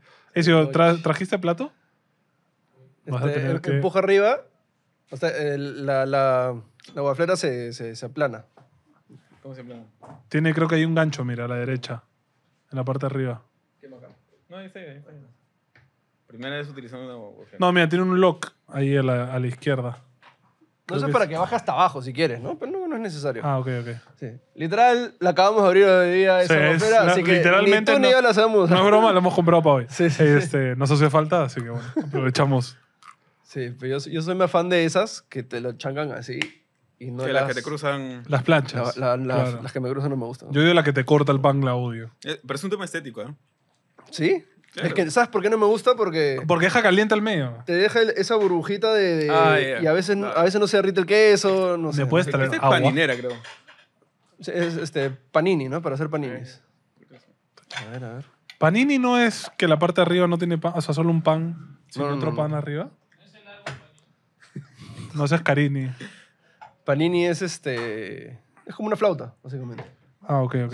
A: ¿trajiste plato? Este, em, que... Empuja
C: arriba. O sea, la, guaflera se, se, aplana. ¿Cómo se aplana?
A: Tiene, creo que hay un gancho, mira, a la derecha. En la parte de arriba.
C: Qué No, ahí está, ahí está. Primera vez
B: utilizando una
A: No, mira, tiene un lock ahí a la, izquierda.
C: no, sé para que baje hasta abajo si quieres, ¿no? Pero no, es necesario. Ah, ok, ok. Sí. Literal, la acabamos de abrir hoy día esa sí, así que literalmente ni no, la
A: sabemos. No es broma, la hemos comprado para hoy. Sí, sí, este, se hace falta, así que bueno, aprovechamos.
C: Sí, pero yo, soy más fan de esas que te lo changan así y no las, las, que te cruzan. Las planchas. Las que me cruzan no me gustan.
A: Yo digo la que te corta el pan, la odio.
B: Eh,
C: pero es un tema estético, ¿eh? ¿Sí? Es que, ¿sabes por qué no me gusta? Porque. Porque deja caliente al medio. Te deja esa burbujita de. Ah, y a veces, a veces no se derrite el queso, este, no sé. Después Esta es paninera, creo. Es, este, panini, ¿no? Para hacer paninis. A ver, a ver.
A: Panini no es que la parte de arriba no tiene pan, o sea, solo un pan, sino No, pan otro no, pan no. arriba. No es Carini.
C: Panini es este. Es como una flauta, básicamente. Ah, ok, ok.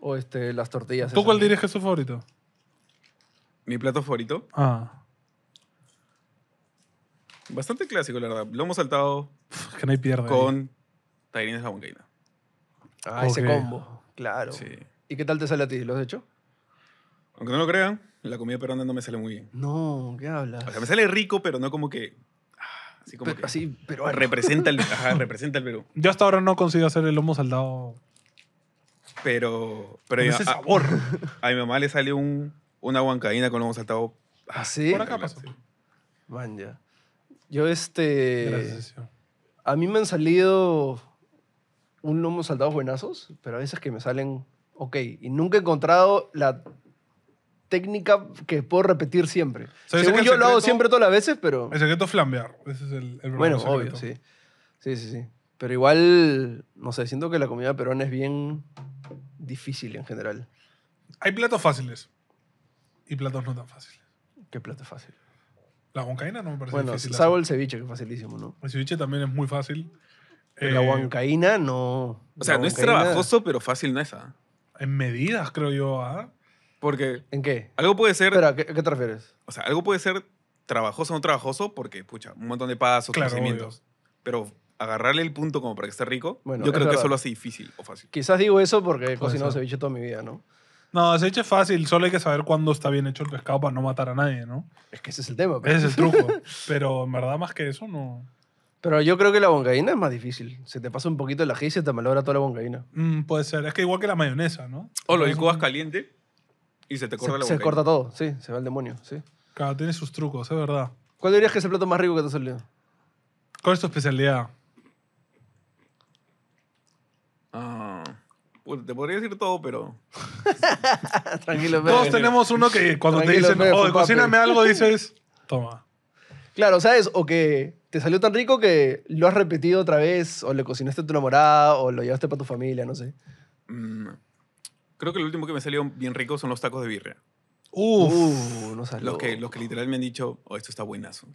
C: O este, las tortillas. ¿Tú cuál dirías que es tu favorito? Mi plato favorito. Ah.
B: Bastante clásico, la verdad. Lomo saltado. Con tairines de la Ah, ese combo. Claro.
C: ¿Y qué tal te sale a ti? ¿Lo has hecho?
B: Aunque no lo crean, la comida peruana no me sale muy bien.
C: No, ¿qué hablas? O sea, me
B: sale rico, pero no como que. Ah, así como que. pero Representa el, representa el Perú.
A: Yo hasta ahora no consigo hacer el lomo saldado
B: Pero. pero ah, sabor. A mi mamá le sale un una huancaína con lomo saltado.
C: ¿Ah, sí? Por acá Man, ya. Yo, este. A mí me han salido un lomo saltado buenazos, pero a veces que me salen ok. Y nunca he encontrado la técnica que puedo repetir siempre. yo lo hago siempre todas las veces, pero... El secreto es flambear. Ese es el, Bueno, obvio, sí. Sí, sí, sí. Pero igual, no sé, siento que la comida peruana es bien difícil en general.
A: Hay platos fáciles. Y platos no tan fáciles.
C: ¿Qué plato fácil?
A: La huancaína no me parece bueno, Salvo
C: el ceviche, que facilísimo, ¿no?
A: El ceviche también es muy fácil.
C: la eh, huancaína no. O sea, no es trabajoso,
B: pero fácil no es. ¿ah?
C: En medidas, creo yo. ¿ah? Porque. ¿En qué? Algo puede ser. Espera, ¿a qué, te refieres?
B: O sea, algo puede ser trabajoso o no trabajoso, porque, pucha, un montón de pasos, claro, conocimientos. Pero agarrarle el punto como para que esté
C: rico, yo creo que eso lo hace difícil o fácil. Quizás digo eso porque he cocinado ceviche toda mi vida, ¿no?
A: No, aceite es fácil, solo hay que saber cuándo está bien hecho el pescado para no matar a nadie, ¿no? Es que ese es el tema. Pero... Pues. Ese es
C: el truco. Pero en verdad, más que eso, no. Pero yo creo que la bongaína es más difícil. Se te pasa un poquito el ají y se te malogra toda la bongaína. Mm, puede ser. Es que igual que la mayonesa, ¿no?
B: O lo licuas caliente
C: y se te corta la bongaína. Se corta todo, sí. Se va el demonio, sí. Claro, tiene sus trucos, es verdad. ¿Cuál dirías que es el plato más rico que te ha salido? ¿Cuál es tu especialidad?
B: Pues, te podría decir todo, pero.
C: Tranquilo, Todos tenemos uno que cuando te dicen, o oh, cocíname algo, dices, toma. Claro, ¿sabes? O que te salió tan rico que lo has repetido otra vez, o le cocinaste a tu enamorada, o lo llevaste para tu familia, no sé.
B: Mm, creo que el último que me salió bien rico son los tacos de birria.
C: Uf, no salió.
B: Los que, literalmente literal me han dicho, oh, esto está buenazo.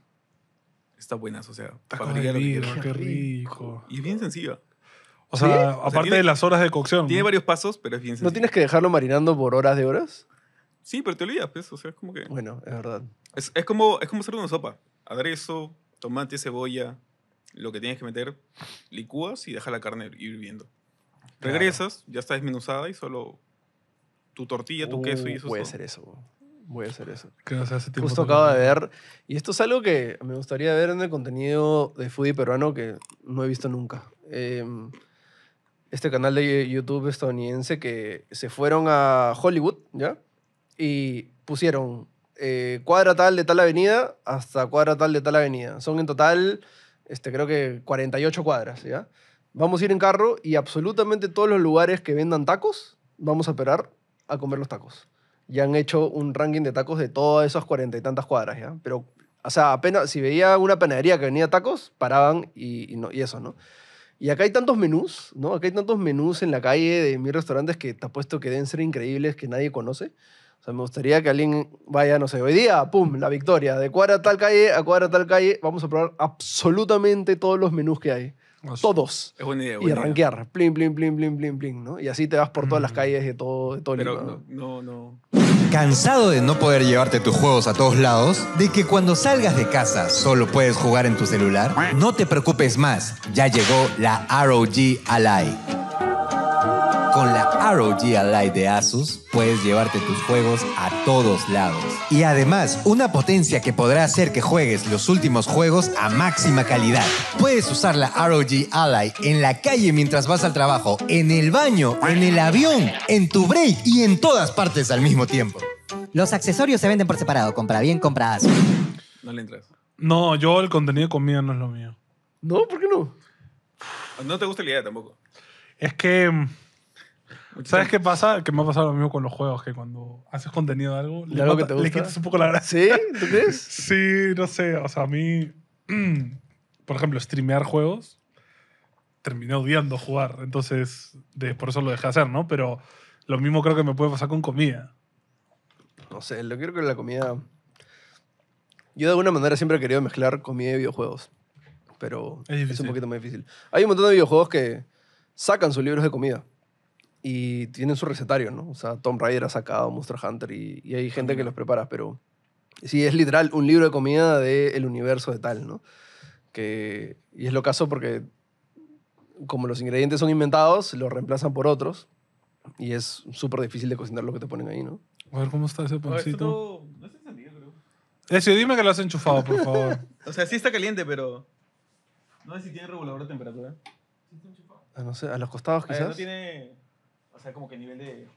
B: Está buenazo, o sea, tacos de birria,
C: qué rico.
B: Y es bien sencillo.
C: O sea, aparte de las horas de cocción. Tiene varios
B: pasos, pero es ¿No tienes
C: que dejarlo marinando por horas de horas?
B: Sí, pero te olvidas, pues. O sea, es como que.
C: Bueno, es verdad.
B: Es, como, es como hacer una sopa. Aderezo, tomate, cebolla, lo que tienes que meter, licúas y deja la carne ir hirviendo. Regresas, ya está desmenuzada y solo tu tortilla, tu uh, queso y eso. Voy a
C: hacer eso. Voy a hacer eso. O Justo acabo de ver. Y esto es algo que me gustaría ver en el contenido de foodie peruano que no he visto nunca. Eh, este canal de YouTube estadounidense que se fueron a Hollywood, ¿ya? Y pusieron eh, cuadra tal de tal avenida hasta cuadra tal de tal avenida. Son en total, este, creo que 48 cuadras, ¿ya? Vamos a ir en carro y absolutamente todos los lugares que vendan tacos, vamos a esperar a comer los tacos. Ya han hecho un ranking de tacos de todas esas cuarenta y tantas cuadras, ¿ya? Pero, o sea, apenas, si veía una panadería que venía tacos, paraban y, no, y eso, ¿no? Y acá hay tantos menús, ¿no? Acá hay tantos menús en la calle de mil restaurantes que te apuesto que deben ser increíbles que nadie conoce. O sea, me gustaría que alguien vaya, no sé, hoy día, pum, la victoria, de cuadra a tal calle a cuadra tal calle, vamos a probar absolutamente todos los menús que hay todos. y arranquear plin, plin, plin, plin, plin, plin, ¿no? Y así te vas por todas las mm. calles de todo, todo no.
D: cansado de no poder llevarte tus juegos a todos lados? ¿De que cuando salgas de casa solo puedes jugar en tu celular? No te preocupes más, ya llegó la ROG Ally. Con la ROG Ally de Asus puedes llevarte tus juegos a todos lados. Y además, una potencia que podrá hacer que juegues los últimos juegos a máxima calidad. Puedes usar la ROG Ally en la calle mientras vas al trabajo, en el baño, en el avión, en tu break y en todas partes al mismo tiempo. Los accesorios se venden por separado. Compra bien, compra Asus.
A: No le interesa. No, yo el contenido de comida no es lo mío. No, ¿por qué no? No te gusta la idea tampoco. Es que mm, ¿Sabes qué pasa? Que me ha pasado lo mismo con los juegos, que cuando haces contenido de algo, le, quitas un poco la gracia. ¿Sí? ¿Tú crees? sí, no sé. O sea, a mí, por ejemplo, streamear juegos, terminé odiando jugar. Entonces, por eso lo dejé hacer, ¿no? Pero lo mismo creo que me puede pasar con
C: comida. No sé, lo quiero que la comida... Yo de alguna manera siempre he querido mezclar comida y videojuegos. Pero es, es un poquito más difícil. Hay un montón de videojuegos que sacan sus libros de comida y tienen su recetario, ¿no? O sea, Tom Raider ha sacado Monster Hunter y, hay gente que los prepara, pero sí, es literal un libro de comida del universo de tal, ¿no? Que, y es lo caso porque como los ingredientes son inventados, los reemplazan por otros y es súper difícil de cocinar lo que te ponen ahí, ¿no?
A: A ver cómo está ese pancito. No, está encendido,
C: creo. Eso, dime que lo has enchufado, por
B: favor. o sea, sí está caliente, pero no sé si tiene regulador de temperatura.
C: Ah, no sé, a los costados ah, quizás. no
B: tiene o sea, como que nivel de,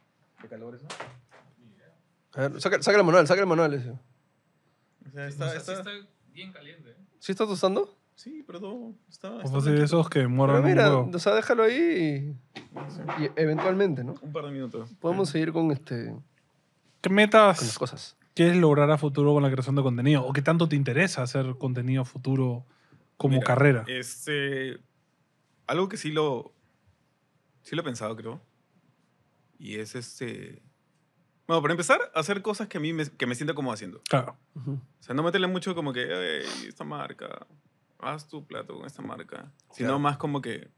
B: de calores, ¿no?
C: A ver, saca, el manual, saca el manual ese. O
B: sea, está, sí está- bien
C: caliente. ¿eh? ¿Sí estás usando?
B: Sí, pero todo está... O
C: pues
A: esos que
B: Pero mira, o
C: sea, déjalo ahí y, eventualmente, ¿no? Un par de minutos. Podemos seguir con, este,
A: ¿Qué metas cosas. es lograr a futuro con la creación de contenido? ¿O qué tanto te interesa hacer contenido futuro como carrera?
B: Este, algo que sí lo, sí lo he pensado, creo, y es este... Bueno, para empezar, hacer cosas que a mí me, que sienta como haciendo.
A: Claro. O
B: sea, no meterle mucho como que, hey, esta marca, haz tu plato con esta marca. Sino más como que,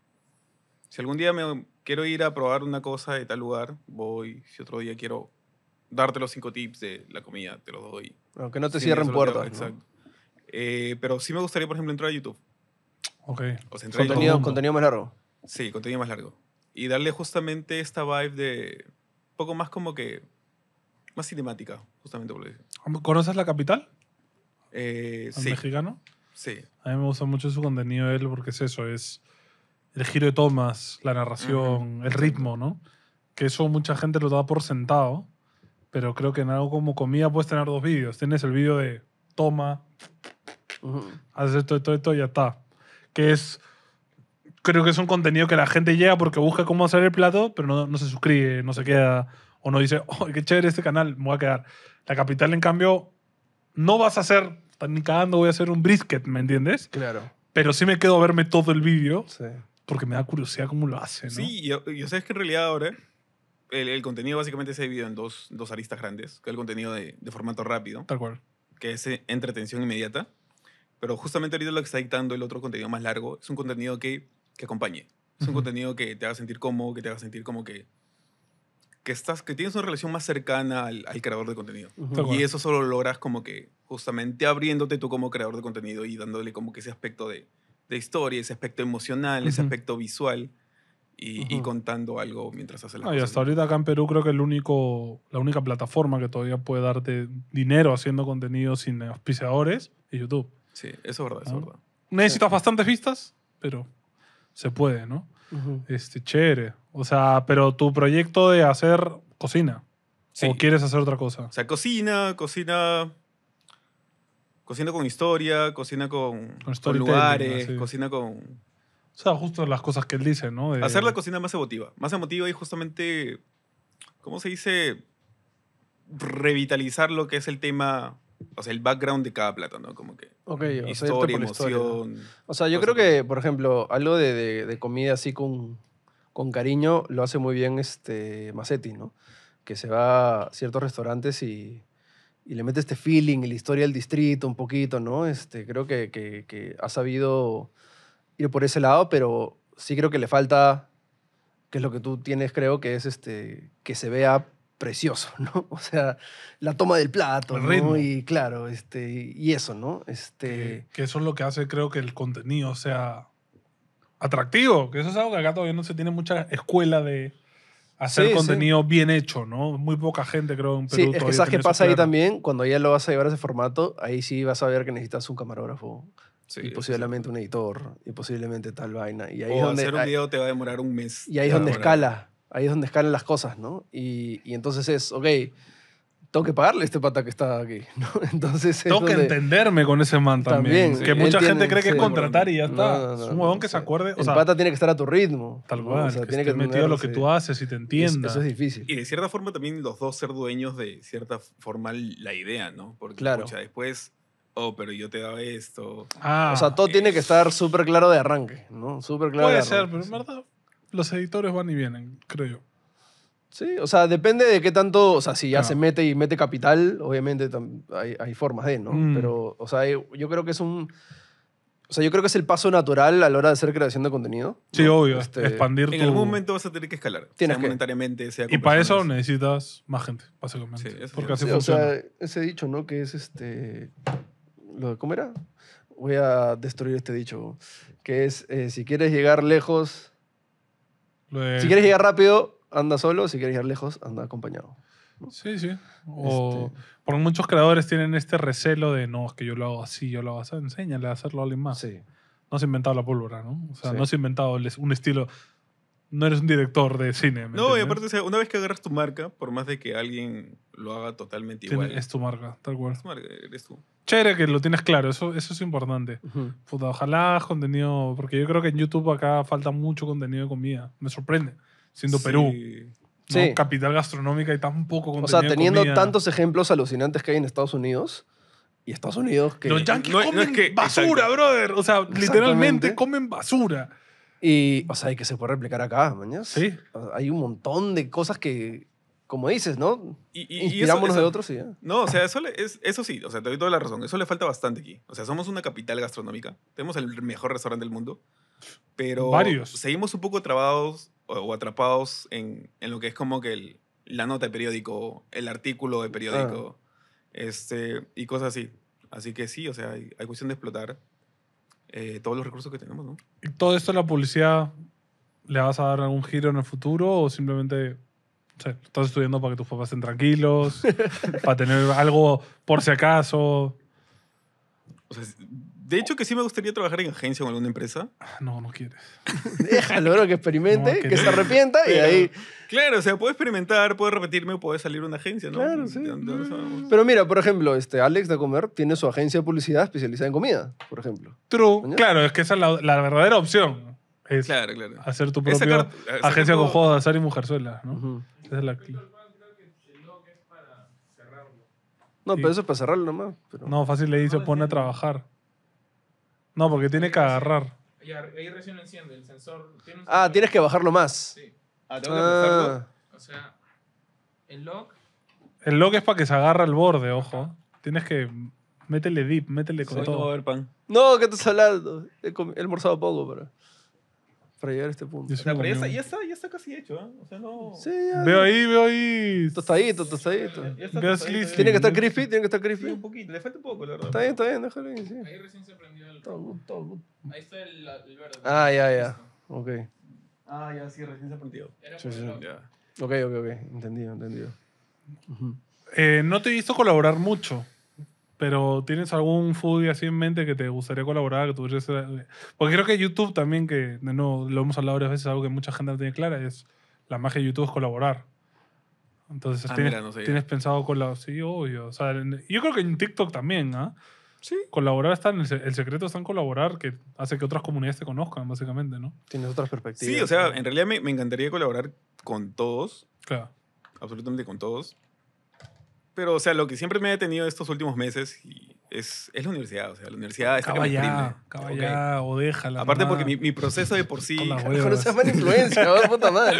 B: si algún día me quiero ir a probar una cosa de tal lugar, voy. Si otro día quiero darte los cinco tips de la comida, te los doy. Aunque no te cierren puertas. Exacto. Eh, pero sí me gustaría, por ejemplo, entrar a YouTube.
C: Ok. contenido más largo.
B: Sí, contenido más largo y darle justamente esta vibe de un poco más como que más cinemática, justamente por
A: ¿Conoces la capital?
B: Eh, mexicano?
A: Sí. A mí me gusta mucho su contenido él porque es eso, es el giro de tomas, la narración, el ritmo, ¿no? Que eso mucha gente lo da por sentado, pero creo que en algo como comida puedes tener dos vídeos. Tienes el vídeo de toma, haces esto, esto, esto y ya está. Que es creo que es un contenido que la gente llega porque busca cómo hacer el plato, pero no, no se suscribe, no se queda, o no dice, oh, qué chévere este canal, me voy a quedar. La capital, en cambio, no vas a hacer, ni cagando voy a hacer un brisket, ¿me entiendes? Claro. Pero sí me quedo a verme todo el vídeo, sí. porque me da curiosidad cómo lo hace, ¿no? Sí,
B: yo, yo sé que en realidad ahora el, contenido básicamente se divide en dos, dos aristas grandes, que es el contenido de, de formato rápido. Tal cual. Que es eh, entretención inmediata. Pero justamente ahorita lo que está dictando el otro contenido más largo es un contenido que que acompañe. Es un contenido que te haga sentir cómodo, que te haga sentir como que, que, estás, que tienes una relación más cercana al, al creador de contenido. Y eso solo lo logras como que justamente abriéndote tú como creador de contenido y dándole como que ese aspecto de, de historia, ese aspecto emocional, ese aspecto visual. Y, contando algo mientras haces la ah, Y hasta ahorita
A: acá en Perú creo que el único, la única plataforma que todavía puede darte dinero haciendo contenido sin auspiciadores es YouTube. Sí, eso es verdad, es verdad. Necesitas bastantes vistas, pero se puede, ¿no? Este, chévere. O sea, pero tu proyecto de hacer cocina. ¿O quieres hacer otra cosa? O
B: sea, cocina, cocina. Cocina con historia, cocina con, con, lugares, cocina con. O
A: sea, justo las cosas que él dice, ¿no? Hacer la
B: cocina más emotiva. Más emotiva y justamente. ¿Cómo se dice? Revitalizar lo que es el tema o sea, el background de cada plato, ¿no? Como que historia, emoción.
C: O sea, yo creo que, por ejemplo, algo de, de, comida así con, con, cariño lo hace muy bien este Macetti, ¿no? Que se va a ciertos restaurantes y, y le mete este feeling y la historia del distrito un poquito, ¿no? Este, creo que, que, ha sabido ir por ese lado, pero sí creo que le falta, que es lo que tú tienes, creo, que es este, que se vea precioso, ¿no? O sea, la toma del plato, el ritmo. ¿no? Y claro, este, y eso, ¿no?
A: Este... Que, eso es lo que hace, creo que el contenido sea atractivo, que eso es algo que acá todavía no se tiene mucha escuela de hacer contenido bien hecho, ¿no? Muy poca gente, creo, en Perú. Sí, es que sabes qué pasa ahí
C: también, cuando ya lo vas a llevar a ese formato, ahí sí vas a ver que necesitas un camarógrafo. y posiblemente un editor, y posiblemente tal vaina. Y ahí es donde, hacer un video te va a demorar un mes. Y ahí es donde escala ahí es donde escalan las cosas, ¿no? Y, entonces es, ok, tengo que pagarle a este pata que está aquí, ¿no?
A: Entonces Tengo que entenderme con ese man
B: también. que mucha gente cree que es contratar y ya está. es un
C: huevón que se acuerde. O El pata tiene que estar a tu ritmo. tal cual. O que tiene metido en lo que tú haces y te entienda. entiendes. Eso es difícil.
B: Y de cierta forma también los dos ser dueños de cierta forma la idea, ¿no? Porque Claro. sea después, oh, pero yo te daba esto.
C: Ah. O sea, todo tiene que estar súper claro de arranque, ¿no? Súper claro. puede ser, pero es verdad los editores van y vienen, creo. yo. Sí, o sea, depende de qué tanto, o sea, si ya se mete y mete capital, obviamente hay, hay formas de, ¿no? Mm. Pero, o sea, eh, yo creo que es un, o sea, yo creo que es el paso natural a la hora de hacer creación de contenido. Sí, obvio, este, expandir En algún momento
B: vas a tener que escalar, Tienes sea que... Y para eso
A: necesitas más gente, básicamente, sí, porque así sí, funciona. O sea,
C: ese dicho, ¿no? Que es este, lo de, ¿cómo era? Voy a destruir este dicho, que es, eh, si quieres llegar lejos si quieres llegar rápido, anda solo. Si quieres llegar lejos, anda acompañado.
A: Sí, sí. Este. porque muchos creadores tienen este recelo de no, es que yo lo hago así, yo lo hago así. Enséñale a hacerlo a alguien más. Sí. No has inventado la pólvora, ¿no? O sea, no has inventado un estilo. No eres un director de cine. No, y aparte,
B: una vez que agarras tu marca, por más de que alguien lo haga totalmente igual, es tu marca, tal cual. tu marca, eres tú
A: chévere que lo tienes claro, eso, eso es importante. ojalá contenido, porque yo creo que en YouTube acá falta mucho contenido de comida. Me sorprende, siendo Perú. Capital gastronómica y tan poco contenido. O sea, teniendo tantos
C: ejemplos alucinantes que hay en Estados Unidos. Y Estados Unidos que... Los yankees comen basura, brother. O sea, literalmente comen basura. Y, o sea, hay que se puede replicar acá, mañana. Sí. hay un montón de cosas que como dices, ¿no? Y, y Inspirámonos de otros sí.
B: No, o sea, eso, es, eso sí, o sea, te doy toda la razón. Eso le falta bastante aquí. O sea, somos una capital gastronómica. Tenemos el mejor restaurante del mundo. Pero seguimos un poco trabados o, atrapados en, en, lo que es como que el, la nota de periódico, el artículo de periódico ah. este, y cosas así. Así que sí, o sea, hay, hay cuestión de explotar eh, todos los recursos que tenemos, ¿no?
A: ¿Y todo esto la publicidad le vas a dar algún giro en el futuro o simplemente estás estudiando para que tus papás estén tranquilos, para tener algo por si acaso.
B: O sea, de hecho, que sí me gustaría trabajar en agencia o en alguna empresa.
C: No, no quieres. Déjalo, que experimente, que, se arrepienta y ahí.
B: Claro, o sea, puedo experimentar, puedo repetirme, puedo salir a una agencia, ¿no? Claro, sí.
C: Pero mira, por ejemplo, este Alex de Comer tiene su agencia de publicidad especializada en comida,
A: por ejemplo. True. Claro, es que esa es la, la verdadera opción. Es claro, claro. hacer tu propia agencia con juegos de azar y mujerzuela, ¿no? Esa es la
C: No, pero eso es para cerrarlo nomás.
A: No, fácil le dice, pone a trabajar. No, porque tiene que agarrar.
D: Ahí recién enciende el sensor. Ah, tienes
A: que bajarlo más. Sí. Ah, tengo que ah.
D: O sea, el lock.
A: El lock es para que se agarre al borde, ojo. Tienes que. Métele dip, métele con todo.
C: No, ¿qué estás hablando? He, almorzado poco, pero para llegar a este punto. pero ya está, ya,
B: está, ya está casi hecho, ¿eh? O sea, no... Sí, veo ahí,
C: veo ahí... está ahí está ahí Tiene que estar crispy, tiene que estar crispy. un poquito, le falta un poco, la verdad. Está bien, está bien, déjalo ahí, recién se prendió el... Todo, Ahí está el, verde. Ah, ya, ya. Ok. Ah, ya, sí, recién se prendió. Sí, sí, ya. Ok, ok, ok. Entendido, entendido.
A: Eh, no te he visto colaborar mucho. Pero ¿tienes algún foodie así en mente que te gustaría colaborar? Que tuvieras Porque creo que YouTube también, que no lo hemos hablado varias veces, algo que mucha gente no tiene clara, es la magia de YouTube es colaborar. Entonces, ah, ¿tienes, pensado colaborar? Sí, obvio. O sea, yo creo que en TikTok también, ¿ah? Sí. Colaborar está en el, secreto está en colaborar, que hace que otras comunidades te conozcan, básicamente, ¿no? Tienes otras perspectivas. Sí, o sea,
B: en realidad me, me encantaría colaborar con todos. Claro. Absolutamente con todos. Pero, o sea, lo que siempre me he detenido estos últimos meses es, es la universidad. O sea, la universidad es caballá, que me
A: caballá, o déjala. Aparte, porque mi, mi, proceso
B: de por sí. Pero no seas mala influencia,
A: puta
C: madre.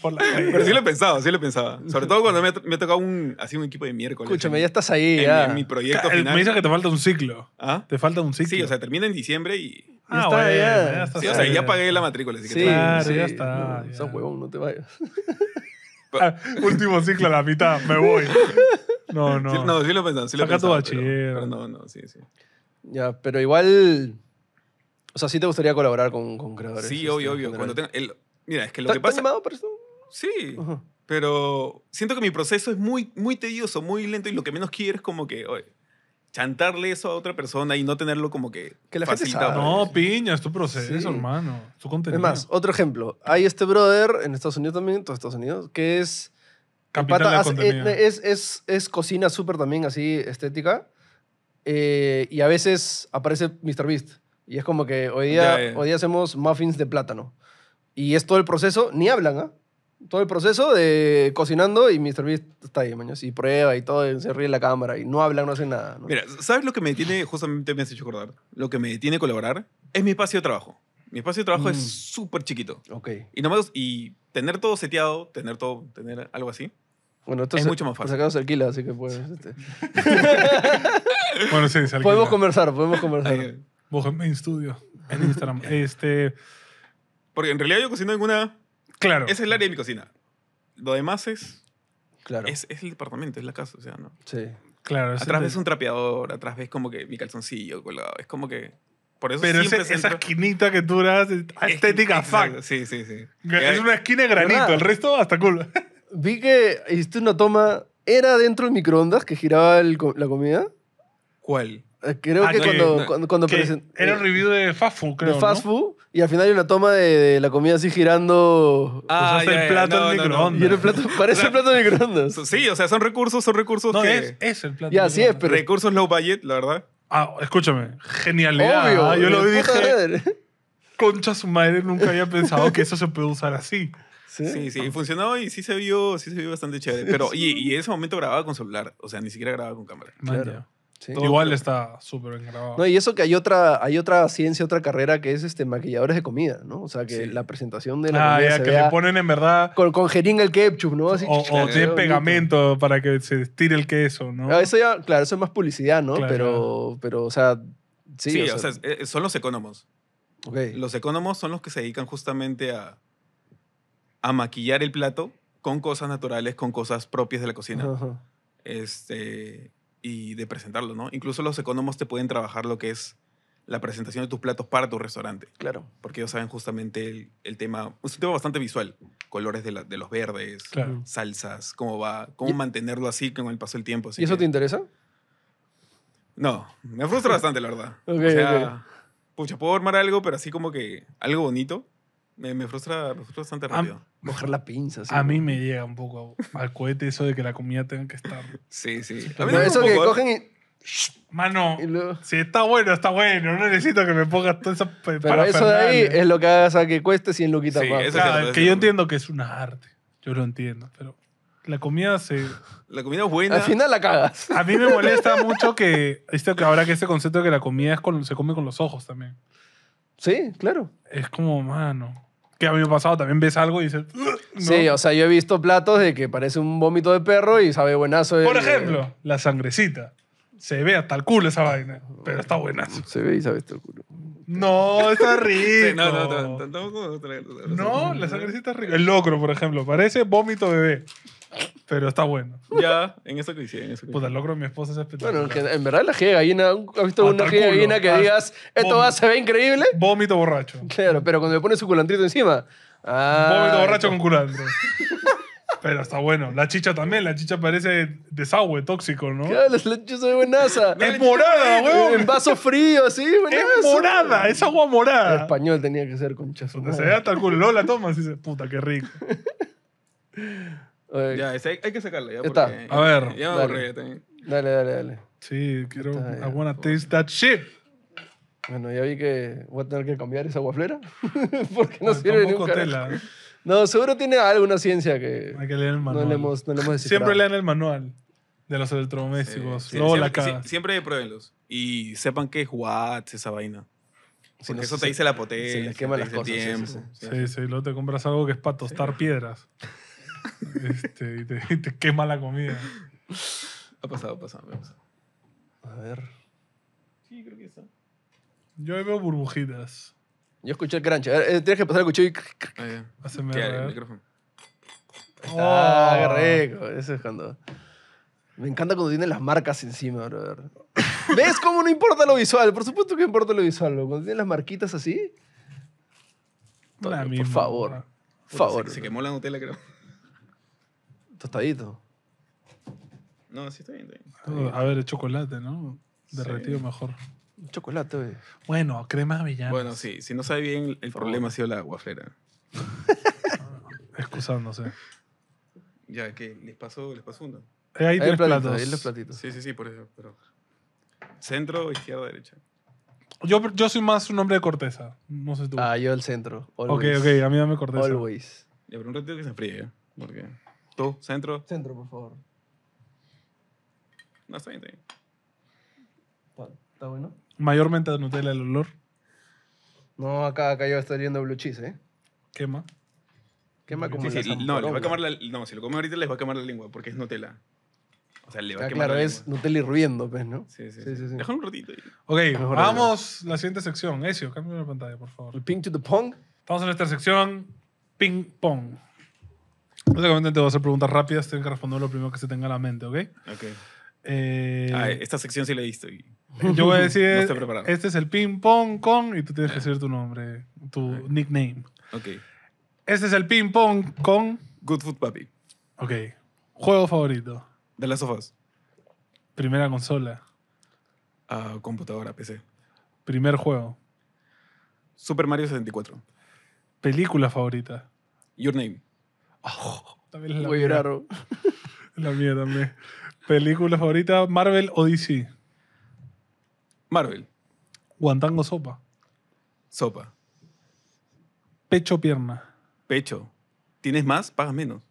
C: Por la
B: Pero sí lo he pensado, sí lo he pensado. Sobre todo cuando me, me ha tocado un, así un equipo de miércoles. Escúchame, ya estás ahí. En, ya. en mi proyecto final. Me dices
A: que te falta un ciclo. ¿Ah? Te falta un ciclo. Sí, o sea,
B: termina en diciembre y. Ah, está, bueno, ya. ya está sí, o sea, ya pagué la matrícula. Así que sí, claro, sí, ya
A: está. Sos huevón, no te vayas. Ah, último ciclo, a la mitad, me voy.
C: No, no. no, sí lo pensan sí lo Saca tu
B: no, no, sí, sí.
C: Ya, pero igual. O sea, sí te gustaría colaborar con, con creadores. Sí, este, obvio, obvio. Cuando
B: tenga, mira, es que lo que que pasa... animado por eso? Sí, pero siento que mi proceso es muy, muy tedioso, muy lento y lo que menos quiero es como que, oye, chantarle eso a otra persona y no tenerlo
A: como que... Que la gente sabe. No, piña, es tu proceso, hermano. Tu contenido. Es más,
C: otro ejemplo. Hay este brother en Estados Unidos también, en todos Estados Unidos, que es eh, es, cocina súper también así estética. Eh, y a veces aparece Mr. Beast. Y es como que hoy día, hoy hacemos muffins de plátano. Y es todo el proceso, ni hablan, ¿ah? Todo el proceso de cocinando y Mr. Beast está ahí, Y prueba y todo, se ríe la cámara y no hablan, no hacen nada.
B: Mira, ¿sabes lo que me detiene? Justamente me has hecho acordar. Lo que me detiene colaborar es mi espacio de trabajo. Mi espacio de trabajo es mm.
C: súper chiquito. Ok.
B: Y nomás, y tener todo seteado, tener todo, tener algo así,
C: bueno, entonces, es mucho más fácil. sacado alquila, así que pues, este. bueno, sí, se Podemos conversar, podemos conversar.
A: Bohemian Studio en Instagram. este...
B: Porque en realidad yo cocino en una... Claro. Ese es el área de mi cocina. Lo demás es... Claro. Es, el departamento,
A: es la casa, o sea, ¿no?
C: Sí. Claro. Atrás ves un
B: trapeador, atrás ves como que mi calzoncillo colgado. Es
A: como que... Por eso Pero esa esquinita que tú das, estética, fuck. Sí, sí, sí. Es eh, una esquina de granito, el
C: resto hasta culo. vi que hiciste una toma. ¿Era dentro del microondas que giraba la comida? ¿Cuál? Eh, creo ah, que cuando, no. Era
A: un eh, review de Fast Food, creo. de Fast
C: Food y al final hay una toma de, la comida así girando.
A: Ah, el plato del microondas. parece el plato del microondas. Sí, o sea, son recursos, son recursos No, que... es, el plato. Y así es, pero. Recursos low budget, la verdad. Ah, escúchame. Genialidad. Obvio. Ah, yo lo vi dije, concha su madre, nunca había pensado que eso se puede
C: usar así. Sí, sí, sí ah.
B: funcionaba y sí se vio, sí se vio bastante chévere. Pero, y, y en ese momento grababa con celular, o sea, ni siquiera grababa con cámara. Claro. Igual está
C: súper bien grabado. No, y eso que hay otra, hay otra ciencia, otra carrera que es este, maquilladores de comida, ¿no? O sea, que la presentación de la ah, comida ya, que le ponen en verdad... Con, con jeringa el ketchup, ¿no? o, o tiene pegamento para que se estire el queso, ¿no? Ah, eso ya, claro, eso es más publicidad, ¿no? Pero, pero, o sea, sí. o, sea,
B: eh, son los economos Los economos son los que se dedican justamente a a maquillar el plato con cosas naturales, con cosas propias de la cocina. Este, y de presentarlo, ¿no? Incluso los economos te pueden trabajar lo que es la presentación de tus platos para tu restaurante. Claro. Porque ellos saben justamente el, tema, es un tema bastante visual, colores de, los verdes, salsas, cómo va, cómo mantenerlo así con el paso del tiempo. Así ¿Y eso te
C: interesa? No, me frustra bastante, la verdad. o sea,
B: pucha, puedo armar algo, pero así como que algo bonito, me, frustra,
A: bastante rápido. A, la pinza. ¿sí? A mí me llega un poco al cohete eso de que la comida tenga que estar. Sí, sí. A mí no, eso que cogen y. Mano, si está bueno, está bueno. No necesito que me pongas toda esa Pero eso de ahí es
C: lo que hagas a que cueste sin lo sí, más. que yo
A: entiendo que es una arte. Yo lo entiendo, pero la comida se... La
C: comida es buena. Al final la cagas. A mí me molesta
A: mucho que, esto que ahora que ese concepto de que la comida es con, se come con los ojos también. Sí, claro. Es como, mano. Que a ha pasado, también
C: ves algo y dices. Sí, o sea, yo he visto platos de que parece un vómito de perro y sabe buenazo. Por
A: ejemplo, la sangrecita. Se ve hasta el culo esa vaina, pero está buenazo. Se ve y sabe hasta el culo. No, está rico. no, no, la sangrecita es rica. El locro, por ejemplo, parece vómito bebé. Pero está bueno. Ya, en eso coincide. En eso coincide.
C: Puta, logro mi esposa es espectacular. Bueno, en verdad la gira gallina, ¿has visto ah, una gira gallina que ah, digas, esto va, se ve increíble? Vómito borracho. Claro, pero cuando le pones su culantrito encima. Ah,
A: vómito borracho con culantro. Pero está bueno. La chicha también, la chicha parece desagüe tóxico, ¿no? Claro,
C: la chicha es buenaza. es morada, güey. En vaso frío, así, Es morada, es agua morada. El español tenía que ser conchazo. Se vea tal culo, la toma, y dice, puta, qué rico.
B: Ya, ese hay, que sacarla Ya, Está. Porque, a ver. Ya dale.
C: dale, dale, dale. Sí, quiero. I wanna taste that shit. Bueno, ya vi que voy a tener que cambiar esa guaflera. porque no, sirve ni un No, seguro tiene alguna ciencia que. Hay que leer el manual. No no Siempre lean el manual
A: de los electrodomésticos. Luego siempre, la
B: siempre pruébenlos. Y sepan que es watts esa vaina. Porque si no, eso te dice la potencia. Se les quema las cosas. sí,
A: sí. Luego te compras algo que es para tostar piedras este, y, te, quema la comida.
C: Ha pasado, ha pasado, ha pasado. A ver. Sí, creo que está. Yo veo burbujitas. Yo escuché el crunch. A ver, eh, tienes que pasar el cuchillo y...
B: Haceme el micrófono.
C: Ah, qué Eso es cuando... Me encanta cuando tienen las marcas encima, brother. ¿Ves cómo no importa lo visual? Por supuesto que importa lo visual. Cuando tiene las marquitas así... por favor. favor. se, quemó la Nutella, creo. Tostadito.
A: No, sí, está bien, a ver, el chocolate, ¿no? Derretido mejor. Chocolate, güey. Bueno, crema de Bueno,
B: sí, si no sabe bien, el problema ha sido la guaflera.
A: Excusándose.
B: Ya, que les pasó, les pasó uno. Eh, Ahí tres los platitos. Sí, sí, sí, por eso. Pero... Centro, izquierda, derecha.
A: Yo, yo soy más un hombre de corteza.
C: No sé tú. Ah, yo el centro. ok, ok, a mí dame corteza. Always. Ya, pero un ratito que se enfríe, ¿eh? Porque... ¿Tú? ¿Centro? Centro, por favor. No, está bien, está
A: bien. ¿Está, bueno? Mayormente Nutella
C: el olor. No, acá, acá yo estoy viendo blue cheese, ¿eh? Quema. Quema como sí, no, les va a
B: quemar la, no, si lo come ahorita les va a quemar la lengua porque es Nutella. O sea, le va a ah, quemar Claro, es
C: Nutella hirviendo, pues, ¿no? Sí, sí. sí, sí, sí. un ratito. Ahí. Ok, vamos
A: a la siguiente sección. Ezio, cambia la pantalla, por favor.
C: El ping to the pong.
A: Estamos en nuestra sección ping pong. Básicamente te voy a hacer preguntas rápidas, tengo que responder lo primero que se tenga en la mente, ¿ok? Ok. Eh, ah,
B: esta sección sí la he visto. Yo voy a decir, este
A: es el ping pong con, y tú tienes que ah. decir tu nombre, tu nickname. Ok. Este es el ping pong con... Good Food Papi. Ok. Juego favorito. De las sofás. Primera consola. Ah, computadora, PC. Primer juego. Super Mario 74. Película favorita. Your Name.
B: Oh, también la Raro.
A: La mía también. ¿Película favorita, Marvel o DC? Marvel. Guantango sopa. Sopa. Pecho pierna.
B: Pecho. ¿Tienes más? Pagas menos.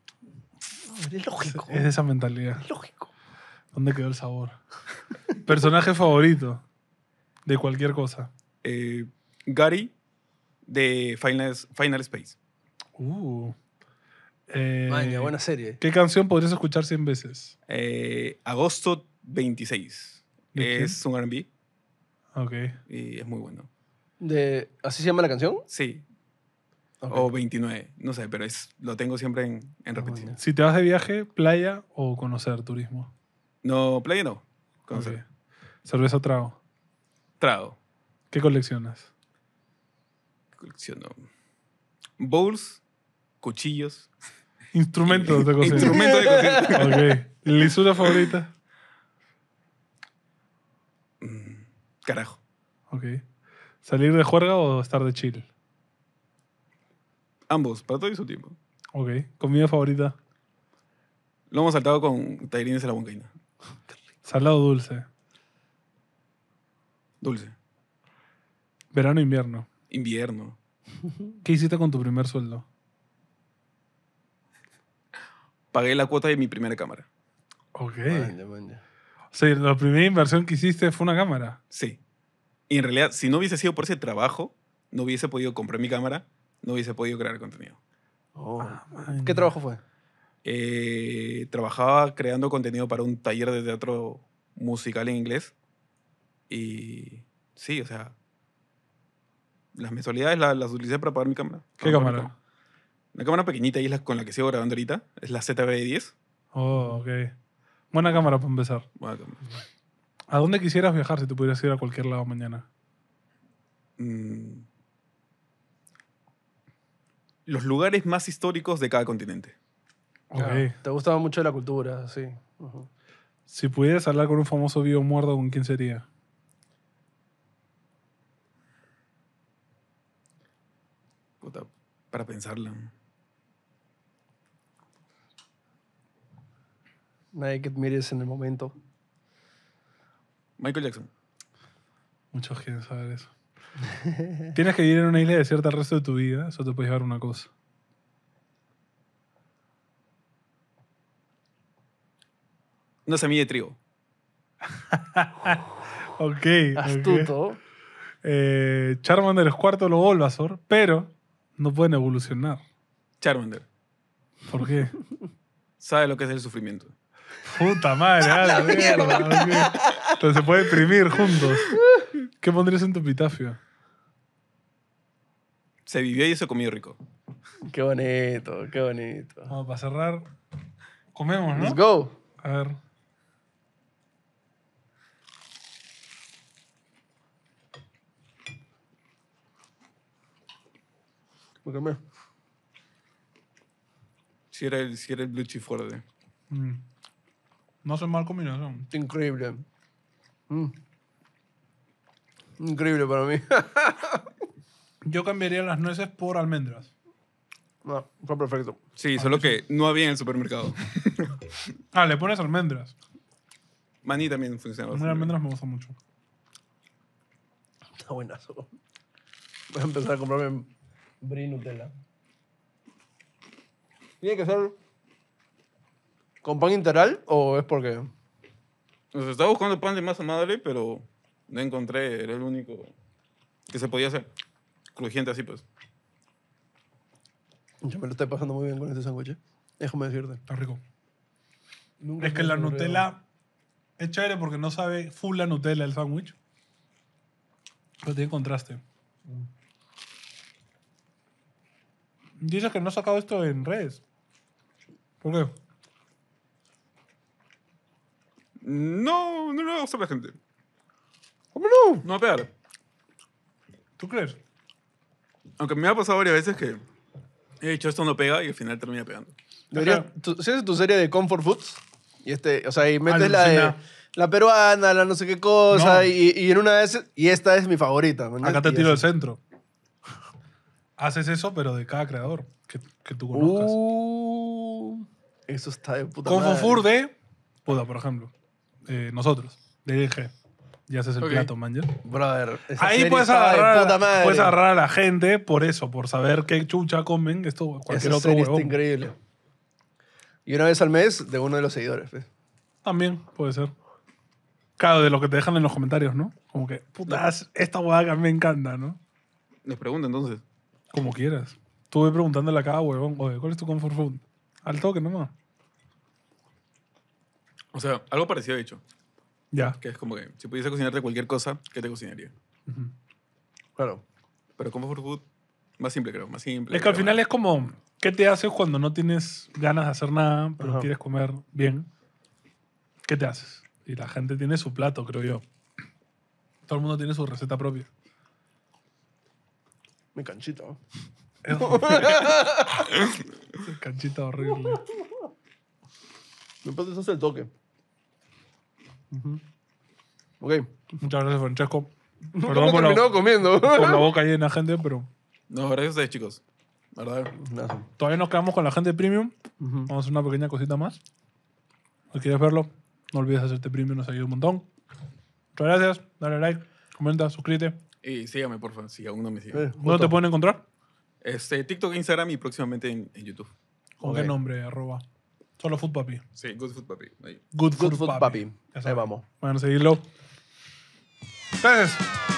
C: Es lógico.
A: Es de esa mentalidad. Es lógico. ¿Dónde quedó el sabor? Personaje favorito de cualquier cosa.
B: Eh, Gary de Final, Final Space.
A: Uh. Eh, Maña, buena serie. ¿Qué canción podrías escuchar 100 veces?
B: Eh, agosto 26. es un RB. Ok. Y es muy bueno. De, ¿Así se llama la canción? Sí. O 29, no sé, pero es, lo tengo siempre en, ah, repetición. Si
A: te vas de viaje, playa o conocer turismo.
B: No, playa no. Conocer.
A: ¿Cerveza o trago? Trago. ¿Qué coleccionas?
B: Colecciono bowls, cuchillos.
A: Instrumentos de cocina. Instrumentos de cocina. ok. ¿Lisura favorita? Mm, carajo. Ok. ¿Salir de juerga o estar de chill? Ambos, para todo y su tiempo. Ok. ¿Comida favorita?
B: Lo hemos saltado con tairines y la huancaína.
A: ¿Salado dulce? Dulce. ¿Verano o invierno?
B: Invierno.
A: ¿Qué hiciste con tu primer sueldo?
B: pagué la cuota de mi primera cámara.
A: Ok. O sea, la primera inversión que hiciste fue una cámara. Sí.
B: Y en realidad, si no hubiese sido por ese trabajo, no hubiese podido comprar mi cámara, no hubiese podido crear contenido. Oh, ah, ¿Qué trabajo fue? Eh, trabajaba creando contenido para un taller de teatro musical en inglés. Y sí, o sea, las mensualidades las utilicé para pagar mi cámara. ¿Qué cámara? Una cámara pequeñita y es con la que sigo grabando ahorita. Es la ZV-10.
A: Oh, ok. Buena cámara para empezar. Buena cámara. ¿A dónde quisieras viajar si tú pudieras ir a cualquier lado mañana?
B: Mm. Los lugares más históricos de cada continente.
C: Ok. Ah, te gustaba mucho la cultura, sí.
A: Si pudieras hablar con un famoso vivo muerto, ¿con quién sería?
B: Puta, para pensarla.
C: nadie que admires en el momento. Michael Jackson. Muchos quieren saber eso.
A: Tienes que vivir en una isla de el resto de tu vida, eso te puede llevar una cosa.
B: No se de trigo.
A: ok. Astuto. Eh, Charmander es cuarto lo Bulbasaur, pero no pueden evolucionar. Charmander. ¿Por qué?
B: Sabe lo que es el sufrimiento.
A: Puta madre, a la mierda. Entonces se puede imprimir juntos. ¿Qué pondrías en tu pitafio?
B: Se vivió y se comió rico.
A: Qué bonito,
C: qué bonito. Vamos,
A: para cerrar, comemos, ¿no? Let's go. A ver.
B: Si era el, si era el blue fuerte.
A: Mm. No hace mal combinación. Increíble. Mm. Increíble para mí. Yo cambiaría las nueces por almendras. fue ah, perfecto.
B: Sí, solo que no había en el supermercado.
A: ah, le pones almendras.
B: Maní también funciona. Las almendras me gusta mucho. Está
C: buenazo. Voy a empezar a comprarme Brie Nutella. Tiene que ser ¿Con pan integral o es porque...?
B: Pues, estaba buscando pan de masa madre, pero no encontré. Era el único que se podía hacer. Crujiente así, pues.
C: Yo me lo estoy pasando muy bien con este sándwich. ¿eh? Déjame decirte. Está rico. es que la Nutella
A: es chévere porque no sabe full la Nutella el sándwich. Pero tiene contraste. Mm. Dices que no has sacado esto en redes. ¿Por qué? No, no le va a gustar a la gente. ¿Cómo no? No va a pegar.
B: ¿Tú crees? Aunque me ha pasado varias veces que he dicho esto no pega y al final termina pegando.
C: ¿Sí tu serie de Comfort Foods, y este, o sea, y metes la de la peruana, la no sé qué cosa, Y, en una vez... y esta es mi favorita. Acá te tiro el centro.
A: Haces eso, pero de cada creador que, que tú conozcas. Uh, eso está de puta Comfort Food de por ejemplo. Eh, nosotros, le dije Y haces el plato, man.
C: Ahí puedes agarrar, a la-
A: gente por eso, por saber qué chucha comen esto cualquier otro serie
C: increíble. Y una vez al mes de uno de los seguidores. Pues.
A: También puede ser. Claro, de lo que te dejan en los comentarios, ¿no? Como que, puta, esta huevada que me encanta, ¿no? Les pregunto entonces. Como quieras. Estuve preguntándole a cada huevón, ¿cuál es tu comfort food? Al toque nomás.
B: O sea, algo parecido de hecho. Ya. Que es como que si pudiese cocinarte cualquier cosa, ¿qué te cocinaría? Claro. Pero como for food, más simple creo, más simple. Es que al final
A: es como, ¿qué te haces cuando no tienes ganas de hacer nada, pero quieres comer bien? ¿Qué te haces? Y la gente tiene su plato, creo yo. Todo el mundo tiene su receta propia.
C: Mi canchita. Es canchita horrible. Me parece que el toque.
A: Ok. Muchas gracias, Francesco. No, Perdón por la,
B: comiendo. por la boca
A: llena, gente, pero...
B: No, gracias a ustedes, chicos. Todavía
A: nos quedamos con la gente premium. Vamos a hacer una pequeña cosita más. Si quieres verlo, no olvides hacerte premium, nos ayuda un montón. Muchas gracias. Dale like, comenta, suscríbete. Y
B: sígame, por favor, si aún no me sigue. Eh, ¿Dónde te pueden encontrar? Este, TikTok, Instagram y próximamente en, YouTube. ¿Con qué nombre?
A: Arroba. Solo Food Papi.
B: Sí, Good Food Papi. Good, Good Food, Papi.
A: Ahí vamos. Bueno, seguirlo. Ustedes.